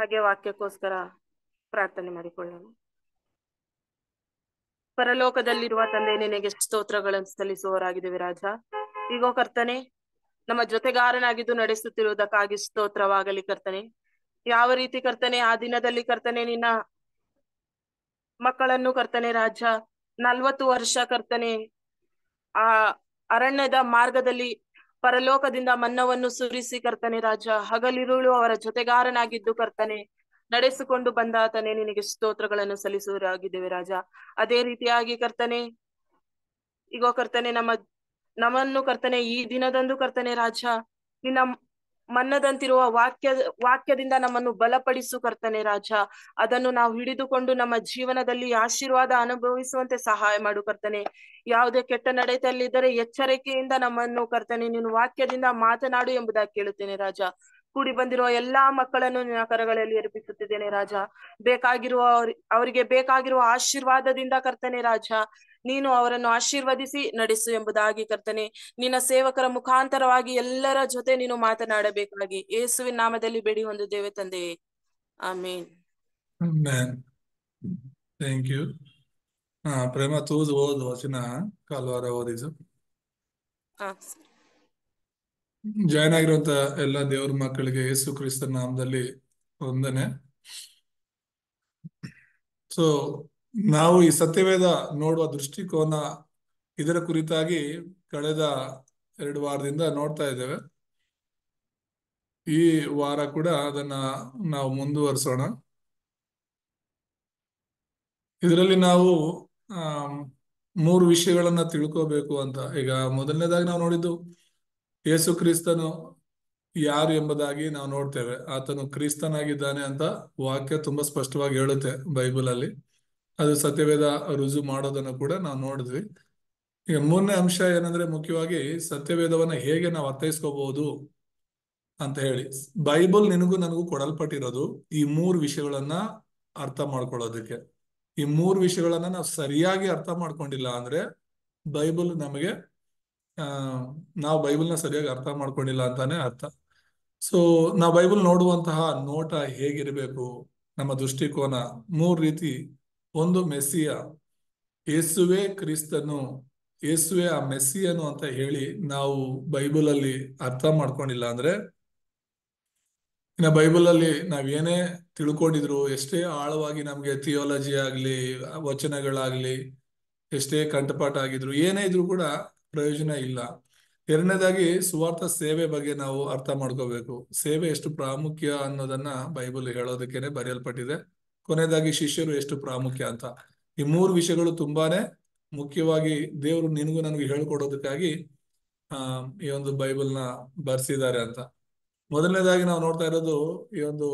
ಹಾಗೆ ವಾಕ್ಯಕ್ಕೋಸ್ಕರ ಪ್ರಾರ್ಥನೆ ಮಾಡಿಕೊಳ್ಳೋಣ ಪರಲೋಕದಲ್ಲಿರುವ ತಂದೆ ನಿನಗೆ ಸ್ತೋತ್ರಗಳನ್ನು ಸಲ್ಲಿಸುವವರಾಗಿದ್ದೇವೆ ರಾಜ ಈಗ ಕರ್ತನೆ ನಮ್ಮ ಜೊತೆಗಾರನಾಗಿದ್ದು ನಡೆಸುತ್ತಿರುವುದಕ್ಕಾಗಿ ಸ್ತೋತ್ರವಾಗಲಿ ಕರ್ತನೆ ಯಾವ ರೀತಿ ಕರ್ತನೆ ಆ ದಿನದಲ್ಲಿ ಕರ್ತನೆ ನಿನ್ನ ಮಕ್ಕಳನ್ನು ಕರ್ತನೆ ರಾಜ ನಲ್ವತ್ತು ವರ್ಷ ಕರ್ತನೆ ಆ ಅರಣ್ಯದ ಮಾರ್ಗದಲ್ಲಿ ಪರಲೋಕದಿಂದ ಮನ್ನವನ್ನು ಸುರಿಸಿ ಕರ್ತನೆ ರಾಜ ಹಗಲಿರುಳು ಅವರ ಜೊತೆಗಾರನಾಗಿದ್ದು ಕರ್ತನೆ ನಡೆಸಿಕೊಂಡು ಬಂದಾತನೇ ನಿನಗೆ ಸ್ತೋತ್ರಗಳನ್ನು ಸಲ್ಲಿಸುವರಾಗಿದ್ದೇವೆ ರಾಜ ಅದೇ ರೀತಿಯಾಗಿ ಕರ್ತನೆ ಈಗ ಕರ್ತನೆ ನಮ್ಮ ನಮ್ಮನ್ನು ಕರ್ತನೆ ಈ ದಿನದಂದು ಕರ್ತನೆ ರಾಜ ನಿನ್ನ ಮನ್ನದಂತಿರುವ ವಾಕ್ಯ ವಾಕ್ಯದಿಂದ ನಮ್ಮನ್ನು ಬಲಪಡಿಸು ಕರ್ತನೆ ರಾಜ ಅದನ್ನು ನಾವು ಹಿಡಿದುಕೊಂಡು ನಮ್ಮ ಜೀವನದಲ್ಲಿ ಆಶೀರ್ವಾದ ಅನುಭವಿಸುವಂತೆ ಸಹಾಯ ಮಾಡು ಕರ್ತನೆ ಯಾವುದೇ ಕೆಟ್ಟ ನಡತೆಯಲ್ಲಿದ್ದರೆ ಎಚ್ಚರಿಕೆಯಿಂದ ನಮ್ಮನ್ನು ಕರ್ತನೆ ನೀನು ವಾಕ್ಯದಿಂದ ಮಾತನಾಡು ಎಂಬುದಾಗಿ ಕೇಳುತ್ತೇನೆ ರಾಜ ಕೂಡಿ ಬಂದಿರುವ ಎಲ್ಲಾ ಮಕ್ಕಳನ್ನು ನಿನ್ನ ಕರಗಳಲ್ಲಿ ಅರ್ಪಿಸುತ್ತಿದ್ದೇನೆ ರಾಜ ಬೇಕಾಗಿರುವ ಅವರಿಗೆ ಬೇಕಾಗಿರುವ ಆಶೀರ್ವಾದದಿಂದ ಕರ್ತನೆ ರಾಜ ನೀನು ಅವರನ್ನು ಆಶೀರ್ವದಿಸಿ ನಡೆಸು ಎಂಬುದಾಗಿ ಕರ್ತನೆ ನಿನ್ನ ಸೇವಕರ ಮುಖಾಂತರವಾಗಿ ಎಲ್ಲರ ಜೊತೆ ನೀನು ಮಾತನಾಡಬೇಕಾಗಿ ಯೇಸುವಿನ ನಾಮದಲ್ಲಿ ಬೇಡಿ ಒಂದು ದೇವೆ ತಂದೆ ಆಮೇನ್ ಥ್ಯಾಂಕ್ ಯು ಹಾ ಪ್ರೇಮ ತೂದು ಓದು ವಚನ ಕಾಲವಾರ ಓದಿಸು ಜಾಯ್ನ್ ಆಗಿರುವಂತ ಎಲ್ಲ ದೇವ್ರ ಮಕ್ಕಳಿಗೆ ಯೇಸು ಕ್ರಿಸ್ತ ನಾಮದಲ್ಲಿ ಒಂದನೆ ಸೊ ನಾವು ಈ ಸತ್ಯವೇದ ನೋಡುವ ದೃಷ್ಟಿಕೋನ ಇದರ ಕುರಿತಾಗಿ ಕಳೆದ ಎರಡು ವಾರದಿಂದ ನೋಡ್ತಾ ಇದ್ದೇವೆ ಈ ವಾರ ಕೂಡ ಅದನ್ನ ನಾವು ಮುಂದುವರಿಸೋಣ ಇದರಲ್ಲಿ ನಾವು ಆ ಮೂರು ವಿಷಯಗಳನ್ನ ತಿಳ್ಕೋಬೇಕು ಅಂತ ಈಗ ಮೊದಲನೇದಾಗಿ ನಾವು ನೋಡಿದ್ದು ಯೇಸು ಕ್ರಿಸ್ತನು ಯಾರು ಎಂಬುದಾಗಿ ನಾವು ನೋಡ್ತೇವೆ ಆತನು ಕ್ರಿಸ್ತನಾಗಿದ್ದಾನೆ ಅಂತ ವಾಕ್ಯ ತುಂಬಾ ಸ್ಪಷ್ಟವಾಗಿ ಹೇಳುತ್ತೆ ಬೈಬಲ್ ಅಲ್ಲಿ ಅದು ಸತ್ಯವೇದ ರುಜು ಮಾಡೋದನ್ನು ಕೂಡ ನಾವು ನೋಡಿದ್ವಿ ಈಗ ಮೂರನೇ ಅಂಶ ಏನಂದ್ರೆ ಮುಖ್ಯವಾಗಿ ಸತ್ಯವೇದವನ್ನ ಹೇಗೆ ನಾವು ಅರ್ಥೈಸ್ಕೋಬಹುದು ಅಂತ ಹೇಳಿ ಬೈಬಲ್ ನಿನಗೂ ನನಗೂ ಕೊಡಲ್ಪಟ್ಟಿರೋದು ಈ ಮೂರು ವಿಷಯಗಳನ್ನ ಅರ್ಥ ಮಾಡ್ಕೊಳ್ಳೋದಕ್ಕೆ ಈ ಮೂರು ವಿಷಯಗಳನ್ನ ನಾವು ಸರಿಯಾಗಿ ಅರ್ಥ ಮಾಡ್ಕೊಂಡಿಲ್ಲ ಅಂದ್ರೆ ಬೈಬಲ್ ನಮಗೆ ನಾವು ಬೈಬಲ್ನ ಸರಿಯಾಗಿ ಅರ್ಥ ಮಾಡ್ಕೊಂಡಿಲ್ಲ ಅಂತಾನೆ ಅರ್ಥ ಸೊ ನಾವು ಬೈಬಲ್ ನೋಡುವಂತಹ ನೋಟ ಹೇಗಿರಬೇಕು ನಮ್ಮ ದೃಷ್ಟಿಕೋನ ಮೂರು ರೀತಿ ಒಂದು ಮೆಸ್ಸಿಯ ಯೇಸುವೆ ಕ್ರಿಸ್ತನು ಯೇಸುವೆ ಆ ಮೆಸ್ಸಿಯನು ಅಂತ ಹೇಳಿ ನಾವು ಬೈಬಲಲ್ಲಿ ಅಲ್ಲಿ ಅರ್ಥ ಮಾಡ್ಕೊಂಡಿಲ್ಲ ಅಂದ್ರೆ ಇನ್ನು ಬೈಬಲಲ್ಲಿ ಅಲ್ಲಿ ನಾವೇನೇ ತಿಳ್ಕೊಂಡಿದ್ರು ಎಷ್ಟೇ ಆಳವಾಗಿ ನಮ್ಗೆ ಥಿಯೋಲಜಿ ಆಗ್ಲಿ ವಚನಗಳಾಗ್ಲಿ ಎಷ್ಟೇ ಕಂಠಪಾಠ ಆಗಿದ್ರು ಏನೇ ಇದ್ರು ಕೂಡ ಪ್ರಯೋಜನ ಇಲ್ಲ ಎರಡನೇದಾಗಿ ಸುವಾರ್ಥ ಸೇವೆ ಬಗ್ಗೆ ನಾವು ಅರ್ಥ ಮಾಡ್ಕೋಬೇಕು ಸೇವೆ ಎಷ್ಟು ಪ್ರಾಮುಖ್ಯ ಅನ್ನೋದನ್ನ ಬೈಬಲ್ ಹೇಳೋದಕ್ಕೇನೆ ಬರೆಯಲ್ಪಟ್ಟಿದೆ ಕೊನೆಯದಾಗಿ ಶಿಷ್ಯರು ಎಷ್ಟು ಪ್ರಾಮುಖ್ಯ ಅಂತ ಈ ಮೂರು ವಿಷಯಗಳು ತುಂಬಾನೇ ಮುಖ್ಯವಾಗಿ ದೇವರು ನಿನಗೂ ನನಗೆ ಹೇಳ್ಕೊಡೋದಕ್ಕಾಗಿ ಆ ಈ ಒಂದು ಬೈಬಲ್ನ ಬರ್ಸಿದ್ದಾರೆ ಅಂತ ಮೊದಲನೇದಾಗಿ ನಾವು ನೋಡ್ತಾ ಇರೋದು ಈ ಒಂದು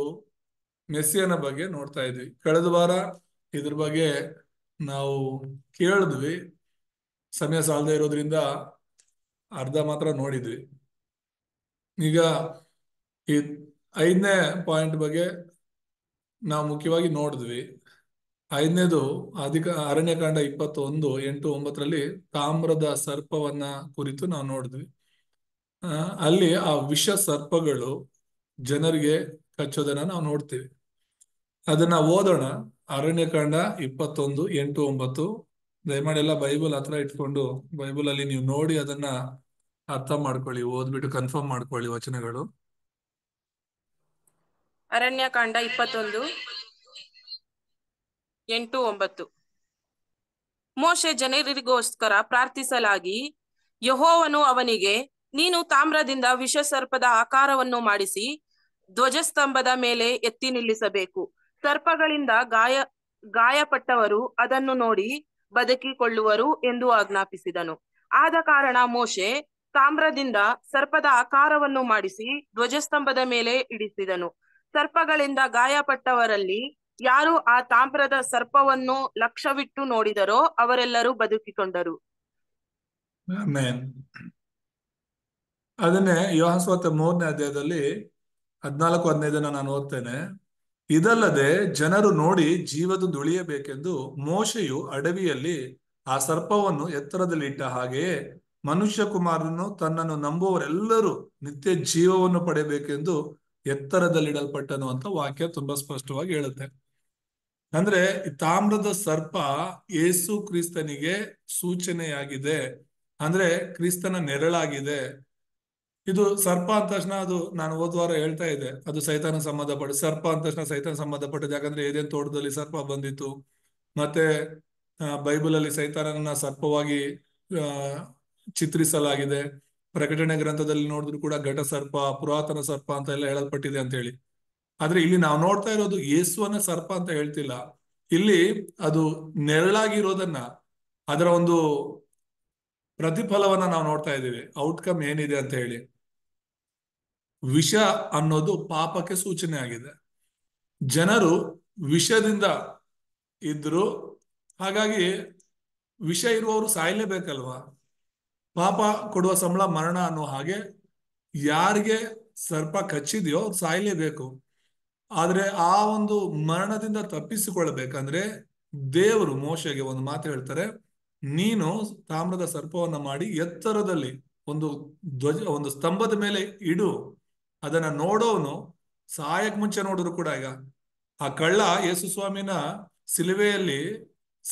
ಮೆಸ್ಸಿಯನ ಬಗ್ಗೆ ನೋಡ್ತಾ ಇದ್ವಿ ಕಳೆದ ವಾರ ಇದ್ರ ಬಗ್ಗೆ ನಾವು ಕೇಳಿದ್ವಿ ಸಮಯ ಸಾಲದೆ ಇರೋದ್ರಿಂದ ಅರ್ಧ ಮಾತ್ರ ನೋಡಿದ್ವಿ ಈಗ ಈ ಐದನೇ ಪಾಯಿಂಟ್ ಬಗ್ಗೆ ನಾವು ಮುಖ್ಯವಾಗಿ ನೋಡಿದ್ವಿ ಐದನೇದು ಅಧಿಕ ಅರಣ್ಯಕಾಂಡ ಇಪ್ಪತ್ತೊಂದು ಎಂಟು ಒಂಬತ್ತರಲ್ಲಿ ತಾಮ್ರದ ಸರ್ಪವನ್ನ ಕುರಿತು ನಾವು ನೋಡಿದ್ವಿ ಅಲ್ಲಿ ಆ ವಿಷ ಸರ್ಪಗಳು ಜನರಿಗೆ ಕಚ್ಚೋದನ್ನ ನಾವು ನೋಡ್ತೀವಿ ಅದನ್ನ ಓದೋಣ ಅರಣ್ಯಕಾಂಡ ಇಪ್ಪತ್ತೊಂದು ಎಂಟು ಒಂಬತ್ತು ದಯಮಾಡಿ ಎಲ್ಲ ಬೈಬಲ್ ಹತ್ರ ಇಟ್ಕೊಂಡು ಬೈಬಲ್ ಅಲ್ಲಿ ನೀವು ನೋಡಿ ಅದನ್ನ ಅರ್ಥ ಮಾಡ್ಕೊಳ್ಳಿ ಓದ್ಬಿಟ್ಟು ಕನ್ಫರ್ಮ್ ಮಾಡ್ಕೊಳ್ಳಿ ವಚನಗಳು ಅರಣ್ಯಕಾಂಡ ಇಪ್ಪತ್ತೊಂದು ಎಂಟು ಒಂಬತ್ತು ಮೋಶೆ ಜನರಿಗೋಸ್ಕರ ಪ್ರಾರ್ಥಿಸಲಾಗಿ ಯಹೋವನು ಅವನಿಗೆ ನೀನು ತಾಮ್ರದಿಂದ ವಿಷ ಸರ್ಪದ ಆಕಾರವನ್ನು ಮಾಡಿಸಿ ಧ್ವಜಸ್ತಂಭದ ಮೇಲೆ ಎತ್ತಿ ನಿಲ್ಲಿಸಬೇಕು ಸರ್ಪಗಳಿಂದ ಗಾಯ ಗಾಯಪಟ್ಟವರು ಅದನ್ನು ನೋಡಿ ಬದುಕಿಕೊಳ್ಳುವರು ಎಂದು ಆಜ್ಞಾಪಿಸಿದನು ಆದ ಕಾರಣ ಮೋಶೆ ತಾಮ್ರದಿಂದ ಸರ್ಪದ ಆಕಾರವನ್ನು ಮಾಡಿಸಿ ಧ್ವಜಸ್ತಂಭದ ಮೇಲೆ ಇಡಿಸಿದನು ಸರ್ಪಗಳಿಂದ ಗಾಯಪಟ್ಟವರಲ್ಲಿ ಯಾರು ಆ ತಾಮ್ರದ ಸರ್ಪವನ್ನು ಲಕ್ಷ್ಯವಿಟ್ಟು ನೋಡಿದರೋ ಅವರೆಲ್ಲರೂ ಬದುಕಿಕೊಂಡರು ಅದನ್ನೇ ಯೋಹಸ್ವತ ಮೂರನೇ ಅಧ್ಯಾಯದಲ್ಲಿ ಹದಿನಾಲ್ಕು ಹದಿನೈದನ್ನ ನಾನು ಓದ್ತೇನೆ ಇದಲ್ಲದೆ ಜನರು ನೋಡಿ ಜೀವದೊಂದು ದುಳಿಯಬೇಕೆಂದು ಮೋಶೆಯು ಅಡವಿಯಲ್ಲಿ ಆ ಸರ್ಪವನ್ನು ಎತ್ತರದಲ್ಲಿ ಇಟ್ಟ ಹಾಗೆಯೇ ಮನುಷ್ಯ ಕುಮಾರನು ತನ್ನನ್ನು ನಂಬುವವರೆಲ್ಲರೂ ನಿತ್ಯ ಜೀವವನ್ನು ಪಡೆಯಬೇಕೆಂದು ಎತ್ತರದಲ್ಲಿಡಲ್ಪಟ್ಟನು ಅಂತ ವಾಕ್ಯ ತುಂಬಾ ಸ್ಪಷ್ಟವಾಗಿ ಹೇಳುತ್ತೆ ಅಂದ್ರೆ ತಾಮ್ರದ ಸರ್ಪ ಯೇಸು ಕ್ರಿಸ್ತನಿಗೆ ಸೂಚನೆಯಾಗಿದೆ ಅಂದ್ರೆ ಕ್ರಿಸ್ತನ ನೆರಳಾಗಿದೆ ಇದು ಸರ್ಪ ಅಂದ ತಕ್ಷಣ ಅದು ನಾನು ಹೋದ್ವಾರ ಹೇಳ್ತಾ ಇದೆ ಅದು ಸೈತಾನ ಸಂಬಂಧಪಟ್ಟ ಸರ್ಪ ಅಂದ ತಕ್ಷಣ ಸೈತಾನ ಸಂಬಂಧಪಟ್ಟದ್ದು ಯಾಕಂದ್ರೆ ಏದೇನು ತೋಟದಲ್ಲಿ ಸರ್ಪ ಬಂದಿತ್ತು ಮತ್ತೆ ಬೈಬಲ್ ಅಲ್ಲಿ ಸೈತಾನನ ಸರ್ಪವಾಗಿ ಚಿತ್ರಿಸಲಾಗಿದೆ ಪ್ರಕಟಣೆ ಗ್ರಂಥದಲ್ಲಿ ನೋಡಿದ್ರು ಕೂಡ ಘಟ ಸರ್ಪ ಪುರಾತನ ಸರ್ಪ ಅಂತ ಎಲ್ಲ ಹೇಳಲ್ಪಟ್ಟಿದೆ ಅಂತ ಹೇಳಿ ಆದ್ರೆ ಇಲ್ಲಿ ನಾವು ನೋಡ್ತಾ ಇರೋದು ಯೇಸುವನ ಸರ್ಪ ಅಂತ ಹೇಳ್ತಿಲ್ಲ ಇಲ್ಲಿ ಅದು ನೆರಳಾಗಿರೋದನ್ನ ಅದರ ಒಂದು ಪ್ರತಿಫಲವನ್ನ ನಾವು ನೋಡ್ತಾ ಇದ್ದೀವಿ ಔಟ್ಕಮ್ ಏನಿದೆ ಅಂತ ಹೇಳಿ ವಿಷ ಅನ್ನೋದು ಪಾಪಕ್ಕೆ ಸೂಚನೆ ಆಗಿದೆ ಜನರು ವಿಷದಿಂದ ಇದ್ರು ಹಾಗಾಗಿ ವಿಷ ಇರುವವರು ಸಾಯಲೇಬೇಕಲ್ವಾ ಪಾಪ ಕೊಡುವ ಸಂಬಳ ಮರಣ ಅನ್ನೋ ಹಾಗೆ ಯಾರಿಗೆ ಸರ್ಪ ಕಚ್ಚಿದೆಯೋ ಸಾಯ್ಲೇಬೇಕು ಆದ್ರೆ ಆ ಒಂದು ಮರಣದಿಂದ ತಪ್ಪಿಸಿಕೊಳ್ಳಬೇಕಂದ್ರೆ ದೇವರು ಮೋಶೆಗೆ ಒಂದು ಮಾತು ಹೇಳ್ತಾರೆ ನೀನು ತಾಮ್ರದ ಸರ್ಪವನ್ನು ಮಾಡಿ ಎತ್ತರದಲ್ಲಿ ಒಂದು ಧ್ವಜ ಒಂದು ಸ್ತಂಭದ ಮೇಲೆ ಇಡು ಅದನ್ನ ನೋಡೋನು ಸಾಯಕ್ ಮುಂಚೆ ನೋಡಿದ್ರು ಕೂಡ ಈಗ ಆ ಕಳ್ಳ ಯೇಸು ಸ್ವಾಮಿನ ಸಿಲುವೆಯಲ್ಲಿ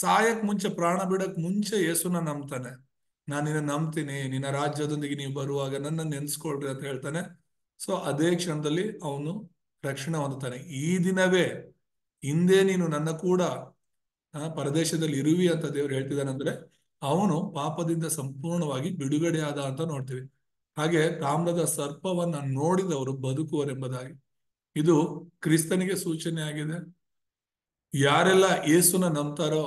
ಸಾಯಕ್ ಮುಂಚೆ ಪ್ರಾಣ ಬಿಡಕ್ ಮುಂಚೆ ಯೇಸುನ ನಂಬ್ತಾನೆ ನಾನು ನಿನ್ನ ನಂಬ್ತೀನಿ ನಿನ್ನ ರಾಜ್ಯದೊಂದಿಗೆ ನೀವು ಬರುವಾಗ ನನ್ನ ನೆನ್ಸ್ಕೊಳ್ರಿ ಅಂತ ಹೇಳ್ತಾನೆ ಸೊ ಅದೇ ಕ್ಷಣದಲ್ಲಿ ಅವನು ರಕ್ಷಣೆ ಹೊಂದುತ್ತಾನೆ ಈ ದಿನವೇ ಹಿಂದೆ ನೀನು ನನ್ನ ಕೂಡ ಪರದೇಶದಲ್ಲಿ ಇರುವಿ ಅಂತ ದೇವ್ರು ಹೇಳ್ತಿದ್ದಾನಂದ್ರೆ ಅವನು ಪಾಪದಿಂದ ಸಂಪೂರ್ಣವಾಗಿ ಬಿಡುಗಡೆ ಆದ ಅಂತ ನೋಡ್ತೀವಿ ಹಾಗೆ ತಾಮ್ರದ ಸರ್ಪವನ್ನ ನೋಡಿದವರು ಬದುಕುವರೆಂಬುದಾಗಿ ಇದು ಕ್ರಿಸ್ತನಿಗೆ ಸೂಚನೆ ಆಗಿದೆ ಯಾರೆಲ್ಲ ಏಸುನ ನಂಬ್ತಾರೋ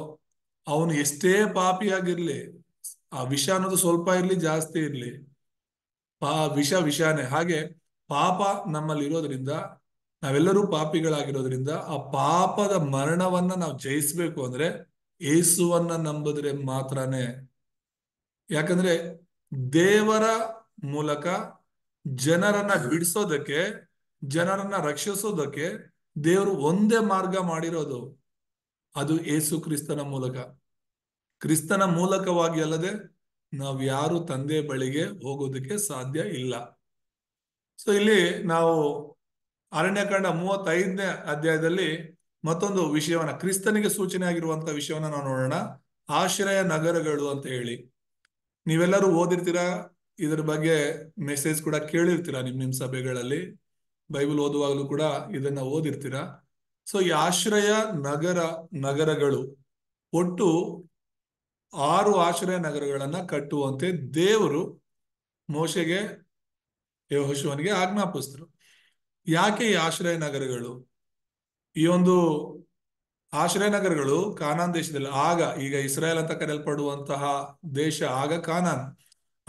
ಅವನು ಎಷ್ಟೇ ಪಾಪಿಯಾಗಿರ್ಲಿ ಆ ವಿಷ ಅನ್ನೋದು ಸ್ವಲ್ಪ ಇರ್ಲಿ ಜಾಸ್ತಿ ಇರ್ಲಿ ಪಾ ವಿಷ ವಿಷಾನೇ ಹಾಗೆ ಪಾಪ ನಮ್ಮಲ್ಲಿ ಇರೋದ್ರಿಂದ ನಾವೆಲ್ಲರೂ ಪಾಪಿಗಳಾಗಿರೋದ್ರಿಂದ ಆ ಪಾಪದ ಮರಣವನ್ನ ನಾವು ಜಯಿಸ್ಬೇಕು ಅಂದ್ರೆ ಏಸುವನ್ನ ನಂಬಿದ್ರೆ ಮಾತ್ರನೇ ಯಾಕಂದ್ರೆ ದೇವರ ಮೂಲಕ ಜನರನ್ನ ಬಿಡಿಸೋದಕ್ಕೆ ಜನರನ್ನ ರಕ್ಷಿಸೋದಕ್ಕೆ ದೇವರು ಒಂದೇ ಮಾರ್ಗ ಮಾಡಿರೋದು ಅದು ಏಸು ಕ್ರಿಸ್ತನ ಮೂಲಕ ಕ್ರಿಸ್ತನ ಮೂಲಕವಾಗಿ ಅಲ್ಲದೆ ನಾವು ಯಾರು ತಂದೆ ಬಳಿಗೆ ಹೋಗೋದಕ್ಕೆ ಸಾಧ್ಯ ಇಲ್ಲ ಸೊ ಇಲ್ಲಿ ನಾವು ಅರಣ್ಯಕಾಂಡ ಮೂವತ್ತೈದನೇ ಅಧ್ಯಾಯದಲ್ಲಿ ಮತ್ತೊಂದು ವಿಷಯವನ್ನ ಕ್ರಿಸ್ತನಿಗೆ ಸೂಚನೆ ಆಗಿರುವಂತಹ ವಿಷಯವನ್ನ ನಾವು ನೋಡೋಣ ಆಶ್ರಯ ನಗರಗಳು ಅಂತ ಹೇಳಿ ನೀವೆಲ್ಲರೂ ಓದಿರ್ತೀರಾ ಇದ್ರ ಬಗ್ಗೆ ಮೆಸೇಜ್ ಕೂಡ ಕೇಳಿರ್ತೀರಾ ನಿಮ್ ನಿಮ್ ಸಭೆಗಳಲ್ಲಿ ಬೈಬಲ್ ಓದುವಾಗಲೂ ಕೂಡ ಇದನ್ನ ಓದಿರ್ತೀರಾ ಸೊ ಈ ಆಶ್ರಯ ನಗರ ನಗರಗಳು ಒಟ್ಟು ಆರು ಆಶ್ರಯ ನಗರಗಳನ್ನ ಕಟ್ಟುವಂತೆ ದೇವರು ಮೋಶೆಗೆ ಯಹೋಶುವನಿಗೆ ಆಜ್ಞಾಪಿಸಿದ್ರು ಯಾಕೆ ಈ ಆಶ್ರಯ ನಗರಗಳು ಈ ಒಂದು ಆಶ್ರಯ ನಗರಗಳು ಕಾನಾನ್ ದೇಶದಲ್ಲಿ ಆಗ ಈಗ ಇಸ್ರಾಯೇಲ್ ಅಂತ ಕರೆಯಲ್ಪಡುವಂತಹ ದೇಶ ಆಗ ಕಾನಾನ್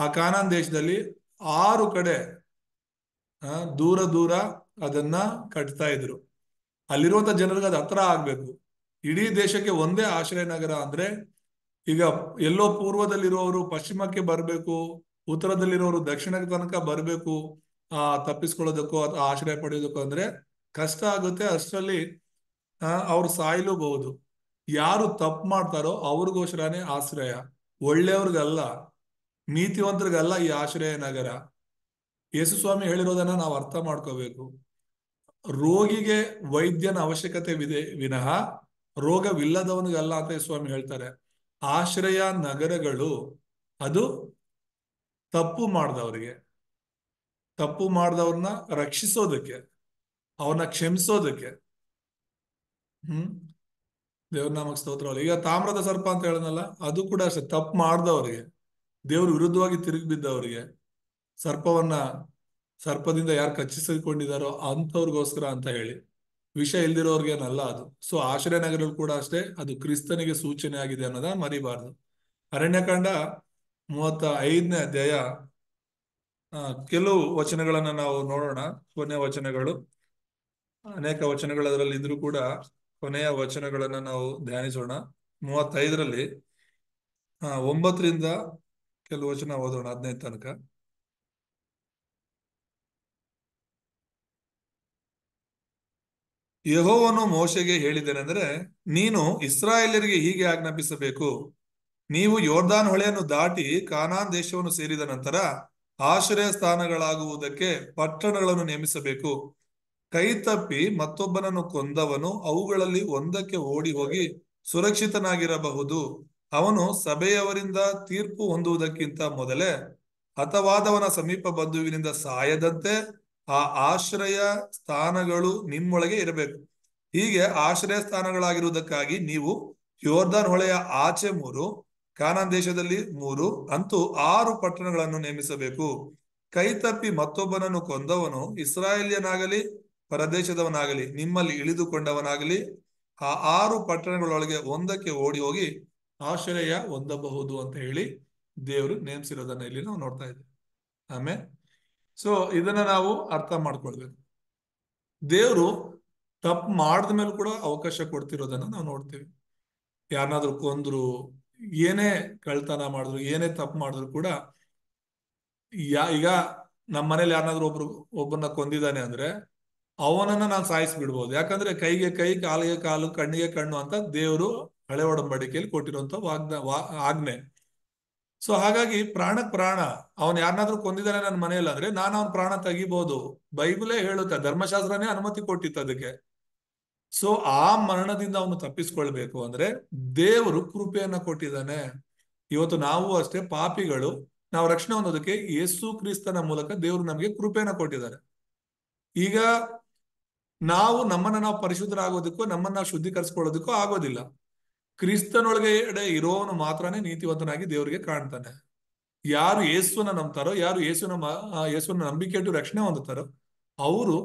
ಆ ಕಾನಾನ್ ದೇಶದಲ್ಲಿ ಆರು ಕಡೆ ದೂರ ದೂರ ಅದನ್ನ ಕಟ್ತಾ ಇದ್ರು ಅಲ್ಲಿರುವಂತ ಜನರಿಗೆ ಅದು ಹತ್ರ ಆಗ್ಬೇಕು ಇಡೀ ದೇಶಕ್ಕೆ ಒಂದೇ ಆಶ್ರಯ ನಗರ ಅಂದ್ರೆ ಈಗ ಎಲ್ಲೋ ಪೂರ್ವದಲ್ಲಿರುವವರು ಪಶ್ಚಿಮಕ್ಕೆ ಬರಬೇಕು ಉತ್ತರದಲ್ಲಿರೋರು ದಕ್ಷಿಣಕ್ಕೆ ತನಕ ಬರಬೇಕು ಆ ತಪ್ಪಿಸ್ಕೊಳ್ಳೋದಕ್ಕೋ ಅಥವಾ ಆಶ್ರಯ ಪಡೆಯೋದಕ್ಕೋ ಅಂದ್ರೆ ಕಷ್ಟ ಆಗುತ್ತೆ ಅಷ್ಟರಲ್ಲಿ ಅವ್ರು ಸಾಯ್ಲೂಬಹುದು ಯಾರು ತಪ್ಪು ಮಾಡ್ತಾರೋ ಅವ್ರಿಗೋಸ್ಕರನೇ ಆಶ್ರಯ ಒಳ್ಳೆಯವ್ರಿಗಲ್ಲ ನೀತಿವಂತರಿಗಲ್ಲ ಈ ಆಶ್ರಯ ನಗರ ಸ್ವಾಮಿ ಹೇಳಿರೋದನ್ನ ನಾವು ಅರ್ಥ ಮಾಡ್ಕೋಬೇಕು ರೋಗಿಗೆ ವೈದ್ಯನ ಅವಶ್ಯಕತೆ ಇದೆ ವಿನಃ ರೋಗವಿಲ್ಲದವನಿಗಲ್ಲ ಅಂತ ಸ್ವಾಮಿ ಹೇಳ್ತಾರೆ ಆಶ್ರಯ ನಗರಗಳು ಅದು ತಪ್ಪು ಮಾಡ್ದವ್ರಿಗೆ ತಪ್ಪು ಮಾಡ್ದವ್ರನ್ನ ರಕ್ಷಿಸೋದಕ್ಕೆ ಅವ್ರನ್ನ ಕ್ಷಮಿಸೋದಕ್ಕೆ ಹ್ಮ್ ದೇವ್ರ ನಾಮಕ್ ಸ್ತೋತ್ರವಲ್ಲ ಈಗ ತಾಮ್ರದ ಸರ್ಪ ಅಂತ ಹೇಳನಲ್ಲ ಅದು ಕೂಡ ಅಷ್ಟೇ ತಪ್ಪು ಮಾಡ್ದವ್ರಿಗೆ ದೇವ್ರ ವಿರುದ್ಧವಾಗಿ ತಿರುಗಿ ಬಿದ್ದವ್ರಿಗೆ ಸರ್ಪವನ್ನ ಸರ್ಪದಿಂದ ಯಾರು ಕಚ್ಚಿಸಿಕೊಂಡಿದಾರೋ ಅಂಥವ್ರಿಗೋಸ್ಕರ ಅಂತ ಹೇಳಿ ವಿಷಯ ಇಲ್ದಿರೋರ್ಗೇನಲ್ಲ ಅದು ಸೊ ಆಶ್ರಯ ನಗರಗಳು ಕೂಡ ಅಷ್ಟೇ ಅದು ಕ್ರಿಸ್ತನಿಗೆ ಸೂಚನೆ ಆಗಿದೆ ಅನ್ನೋದ ಮರಿಬಾರ್ದು ಅರಣ್ಯಕಾಂಡ ಮೂವತ್ತ ಐದನೇ ಅಧ್ಯಾಯ ಕೆಲವು ವಚನಗಳನ್ನ ನಾವು ನೋಡೋಣ ಕೊನೆಯ ವಚನಗಳು ಅನೇಕ ವಚನಗಳು ಅದರಲ್ಲಿ ಇದ್ರೂ ಕೂಡ ಕೊನೆಯ ವಚನಗಳನ್ನ ನಾವು ಧ್ಯಾನಿಸೋಣ ಮೂವತ್ತೈದರಲ್ಲಿ ಒಂಬತ್ತರಿಂದ ಕೆಲವು ವಚನ ಓದೋಣ ಹದಿನೈದು ತನಕ ಯಹೋವನು ಮೋಶೆಗೆ ಹೇಳಿದ್ದೇನೆಂದ್ರೆ ನೀನು ಇಸ್ರಾಯೇಲರಿಗೆ ಹೀಗೆ ಆಜ್ಞಾಪಿಸಬೇಕು ನೀವು ಯೋರ್ದಾನ್ ಹೊಳೆಯನ್ನು ದಾಟಿ ಕಾನಾನ್ ದೇಶವನ್ನು ಸೇರಿದ ನಂತರ ಆಶ್ರಯ ಸ್ಥಾನಗಳಾಗುವುದಕ್ಕೆ ಪಟ್ಟಣಗಳನ್ನು ನೇಮಿಸಬೇಕು ಕೈ ತಪ್ಪಿ ಮತ್ತೊಬ್ಬನನ್ನು ಕೊಂದವನು ಅವುಗಳಲ್ಲಿ ಒಂದಕ್ಕೆ ಓಡಿ ಹೋಗಿ ಸುರಕ್ಷಿತನಾಗಿರಬಹುದು ಅವನು ಸಭೆಯವರಿಂದ ತೀರ್ಪು ಹೊಂದುವುದಕ್ಕಿಂತ ಮೊದಲೇ ಹತವಾದವನ ಸಮೀಪ ಬಂಧುವಿನಿಂದ ಸಾಯದಂತೆ ಆ ಆಶ್ರಯ ಸ್ಥಾನಗಳು ನಿಮ್ಮೊಳಗೆ ಇರಬೇಕು ಹೀಗೆ ಆಶ್ರಯ ಸ್ಥಾನಗಳಾಗಿರುವುದಕ್ಕಾಗಿ ನೀವು ಯೋರ್ಧನ್ ಹೊಳೆಯ ಆಚೆ ಮೂರು ಕಾನಾನ್ ದೇಶದಲ್ಲಿ ಮೂರು ಅಂತೂ ಆರು ಪಟ್ಟಣಗಳನ್ನು ನೇಮಿಸಬೇಕು ಕೈತಪ್ಪಿ ಮತ್ತೊಬ್ಬನನ್ನು ಕೊಂದವನು ಇಸ್ರಾಯೇಲಿಯನಾಗಲಿ ಪರದೇಶದವನಾಗಲಿ ನಿಮ್ಮಲ್ಲಿ ಇಳಿದುಕೊಂಡವನಾಗಲಿ ಆ ಆರು ಪಟ್ಟಣಗಳೊಳಗೆ ಒಂದಕ್ಕೆ ಓಡಿ ಹೋಗಿ ಆಶ್ರಯ ಹೊಂದಬಹುದು ಅಂತ ಹೇಳಿ ದೇವರು ನೇಮಿಸಿರೋದನ್ನ ಇಲ್ಲಿ ನಾವು ನೋಡ್ತಾ ಇದ್ದೀವಿ ಆಮೇಲೆ ಸೊ ಇದನ್ನ ನಾವು ಅರ್ಥ ಮಾಡ್ಕೊಳ್ಬೇಕು ದೇವರು ತಪ್ಪು ಮಾಡಿದ ಮೇಲೆ ಕೂಡ ಅವಕಾಶ ಕೊಡ್ತಿರೋದನ್ನ ನಾವು ನೋಡ್ತೀವಿ ಯಾರನ್ನಾದ್ರೂ ಕೊಂದ್ರು ಏನೇ ಕಳ್ತನ ಮಾಡಿದ್ರು ಏನೇ ತಪ್ಪು ಮಾಡಿದ್ರು ಕೂಡ ಯಾ ಈಗ ನಮ್ಮ ಮನೇಲಿ ಯಾರನ್ನಾದ್ರೂ ಒಬ್ರು ಒಬ್ಬರನ್ನ ಕೊಂದಿದ್ದಾನೆ ಅಂದ್ರೆ ಅವನನ್ನ ನಾನು ಸಾಯಿಸ್ಬಿಡ್ಬೋದು ಯಾಕಂದ್ರೆ ಕೈಗೆ ಕೈ ಕಾಲಿಗೆ ಕಾಲು ಕಣ್ಣಿಗೆ ಕಣ್ಣು ಅಂತ ದೇವರು ಹಳೆ ಒಡಂಬಡಿಕೆಯಲ್ಲಿ ಕೊಟ್ಟಿರುವಂತ ವಾಗ್ದ ವಾ ಆಜ್ಞೆ ಸೊ ಹಾಗಾಗಿ ಪ್ರಾಣಕ್ ಪ್ರಾಣ ಅವನ್ ಯಾರನ್ನಾದ್ರೂ ಕೊಂದಿದ್ದಾನೆ ನನ್ನ ಮನೆಯಲ್ಲಿ ಅಂದ್ರೆ ನಾನು ಅವನ್ ಪ್ರಾಣ ತೆಗಿಬಹುದು ಬೈಬಲೇ ಹೇಳುತ್ತೆ ಧರ್ಮಶಾಸ್ತ್ರನೇ ಅನುಮತಿ ಕೊಟ್ಟಿತ್ತು ಅದಕ್ಕೆ ಸೊ ಆ ಮರಣದಿಂದ ಅವನು ತಪ್ಪಿಸ್ಕೊಳ್ಬೇಕು ಅಂದ್ರೆ ದೇವರು ಕೃಪೆಯನ್ನ ಕೊಟ್ಟಿದ್ದಾನೆ ಇವತ್ತು ನಾವು ಅಷ್ಟೇ ಪಾಪಿಗಳು ನಾವು ರಕ್ಷಣೆ ಹೊಂದೋದಕ್ಕೆ ಯೇಸು ಕ್ರಿಸ್ತನ ಮೂಲಕ ದೇವರು ನಮಗೆ ಕೃಪೆಯನ್ನ ಕೊಟ್ಟಿದ್ದಾರೆ ಈಗ ನಾವು ನಮ್ಮನ್ನ ನಾವು ಪರಿಶುದ್ಧರಾಗೋದಕ್ಕೂ ನಮ್ಮನ್ನ ಶುದ್ಧೀಕರಿಸ್ಕೊಳ್ಳೋದಕ್ಕೂ ಆಗೋದಿಲ್ಲ ಕ್ರಿಸ್ತನೊಳಗೆ ಇರೋನು ಮಾತ್ರನೇ ನೀತಿವಂತನಾಗಿ ದೇವರಿಗೆ ಕಾಣ್ತಾನೆ ಯಾರು ಯೇಸುವನ್ನ ನಂಬ್ತಾರೋ ಯಾರು ಯೇಸುನ ಯೇಸುವನ್ನ ನಂಬಿಕೆ ಇಟ್ಟು ರಕ್ಷಣೆ ಹೊಂದುತ್ತಾರೋ ಅವರು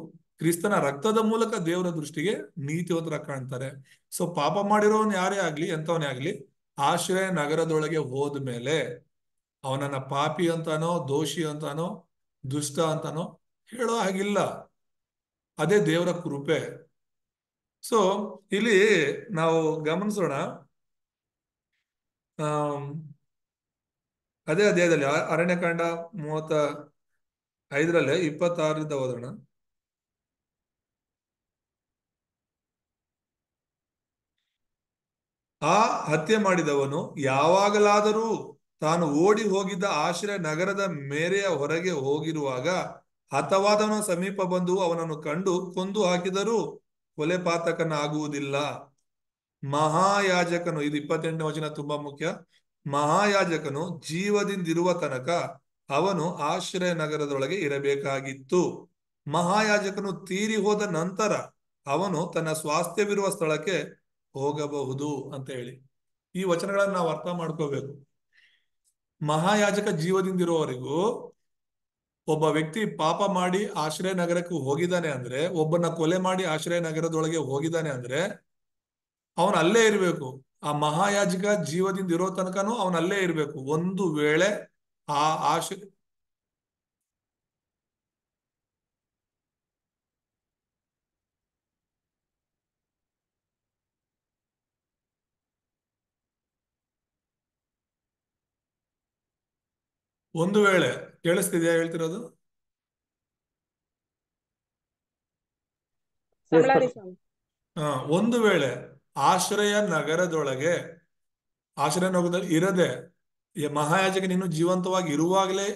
ಕ್ರಿಸ್ತನ ರಕ್ತದ ಮೂಲಕ ದೇವರ ದೃಷ್ಟಿಗೆ ನೀತಿವಂತರ ಕಾಣ್ತಾರೆ ಸೊ ಪಾಪ ಮಾಡಿರೋನ್ ಯಾರೇ ಆಗ್ಲಿ ಎಂಥವನೇ ಆಗ್ಲಿ ಆಶ್ರಯ ನಗರದೊಳಗೆ ಹೋದ ಮೇಲೆ ಅವನನ್ನ ಪಾಪಿ ಅಂತಾನೋ ದೋಷಿ ಅಂತಾನೋ ದುಷ್ಟ ಅಂತಾನೋ ಹೇಳೋ ಹಾಗಿಲ್ಲ ಅದೇ ದೇವರ ಕೃಪೆ ಸೊ ಇಲ್ಲಿ ನಾವು ಗಮನಿಸೋಣ ಅದೇ ಅಧ್ಯಾಯದಲ್ಲಿ ಅರಣ್ಯಕಾಂಡ ಮೂವತ್ತ ಐದರಲ್ಲಿ ಇಪ್ಪತ್ತಾರರಿಂದ ಓದೋಣ ಆ ಹತ್ಯೆ ಮಾಡಿದವನು ಯಾವಾಗಲಾದರೂ ತಾನು ಓಡಿ ಹೋಗಿದ್ದ ಆಶ್ರಯ ನಗರದ ಮೇರೆಯ ಹೊರಗೆ ಹೋಗಿರುವಾಗ ಹತವಾದವನ ಸಮೀಪ ಬಂದು ಅವನನ್ನು ಕಂಡು ಕೊಂದು ಹಾಕಿದರು ಆಗುವುದಿಲ್ಲ ಮಹಾಯಾಜಕನು ಇದು ಇಪ್ಪತ್ತೆಂಟನೇ ವಚನ ತುಂಬಾ ಮುಖ್ಯ ಮಹಾಯಾಜಕನು ಜೀವದಿಂದಿರುವ ತನಕ ಅವನು ಆಶ್ರಯ ನಗರದೊಳಗೆ ಇರಬೇಕಾಗಿತ್ತು ಮಹಾಯಾಜಕನು ತೀರಿ ಹೋದ ನಂತರ ಅವನು ತನ್ನ ಸ್ವಾಸ್ಥ್ಯವಿರುವ ಸ್ಥಳಕ್ಕೆ ಹೋಗಬಹುದು ಅಂತ ಹೇಳಿ ಈ ವಚನಗಳನ್ನು ನಾವು ಅರ್ಥ ಮಾಡ್ಕೋಬೇಕು ಮಹಾಯಾಜಕ ಜೀವದಿಂದಿರುವವರೆಗೂ ಒಬ್ಬ ವ್ಯಕ್ತಿ ಪಾಪ ಮಾಡಿ ಆಶ್ರಯ ನಗರಕ್ಕೆ ಹೋಗಿದ್ದಾನೆ ಅಂದ್ರೆ ಒಬ್ಬನ ಕೊಲೆ ಮಾಡಿ ಆಶ್ರಯ ನಗರದೊಳಗೆ ಹೋಗಿದ್ದಾನೆ ಅಂದ್ರೆ ಅವನ ಅಲ್ಲೇ ಇರಬೇಕು ಆ ಮಹಾಯಾಜಕ ಜೀವದಿಂದ ಇರೋ ತನಕನು ಅವನ ಅಲ್ಲೇ ಇರಬೇಕು ಒಂದು ವೇಳೆ ಆ ಆಶ ಒಂದು ವೇಳೆ ಕೇಳಿಸ್ತಿದ್ಯಾ ಹೇಳ್ತಿರೋದು ಒಂದು ವೇಳೆ ಆಶ್ರಯ ನಗರದೊಳಗೆ ಆಶ್ರಯ ನಗರದಲ್ಲಿ ಇರದೆ ಮಹಾಯಾಜಕ ನೀನು ಜೀವಂತವಾಗಿ ಇರುವಾಗಲೇ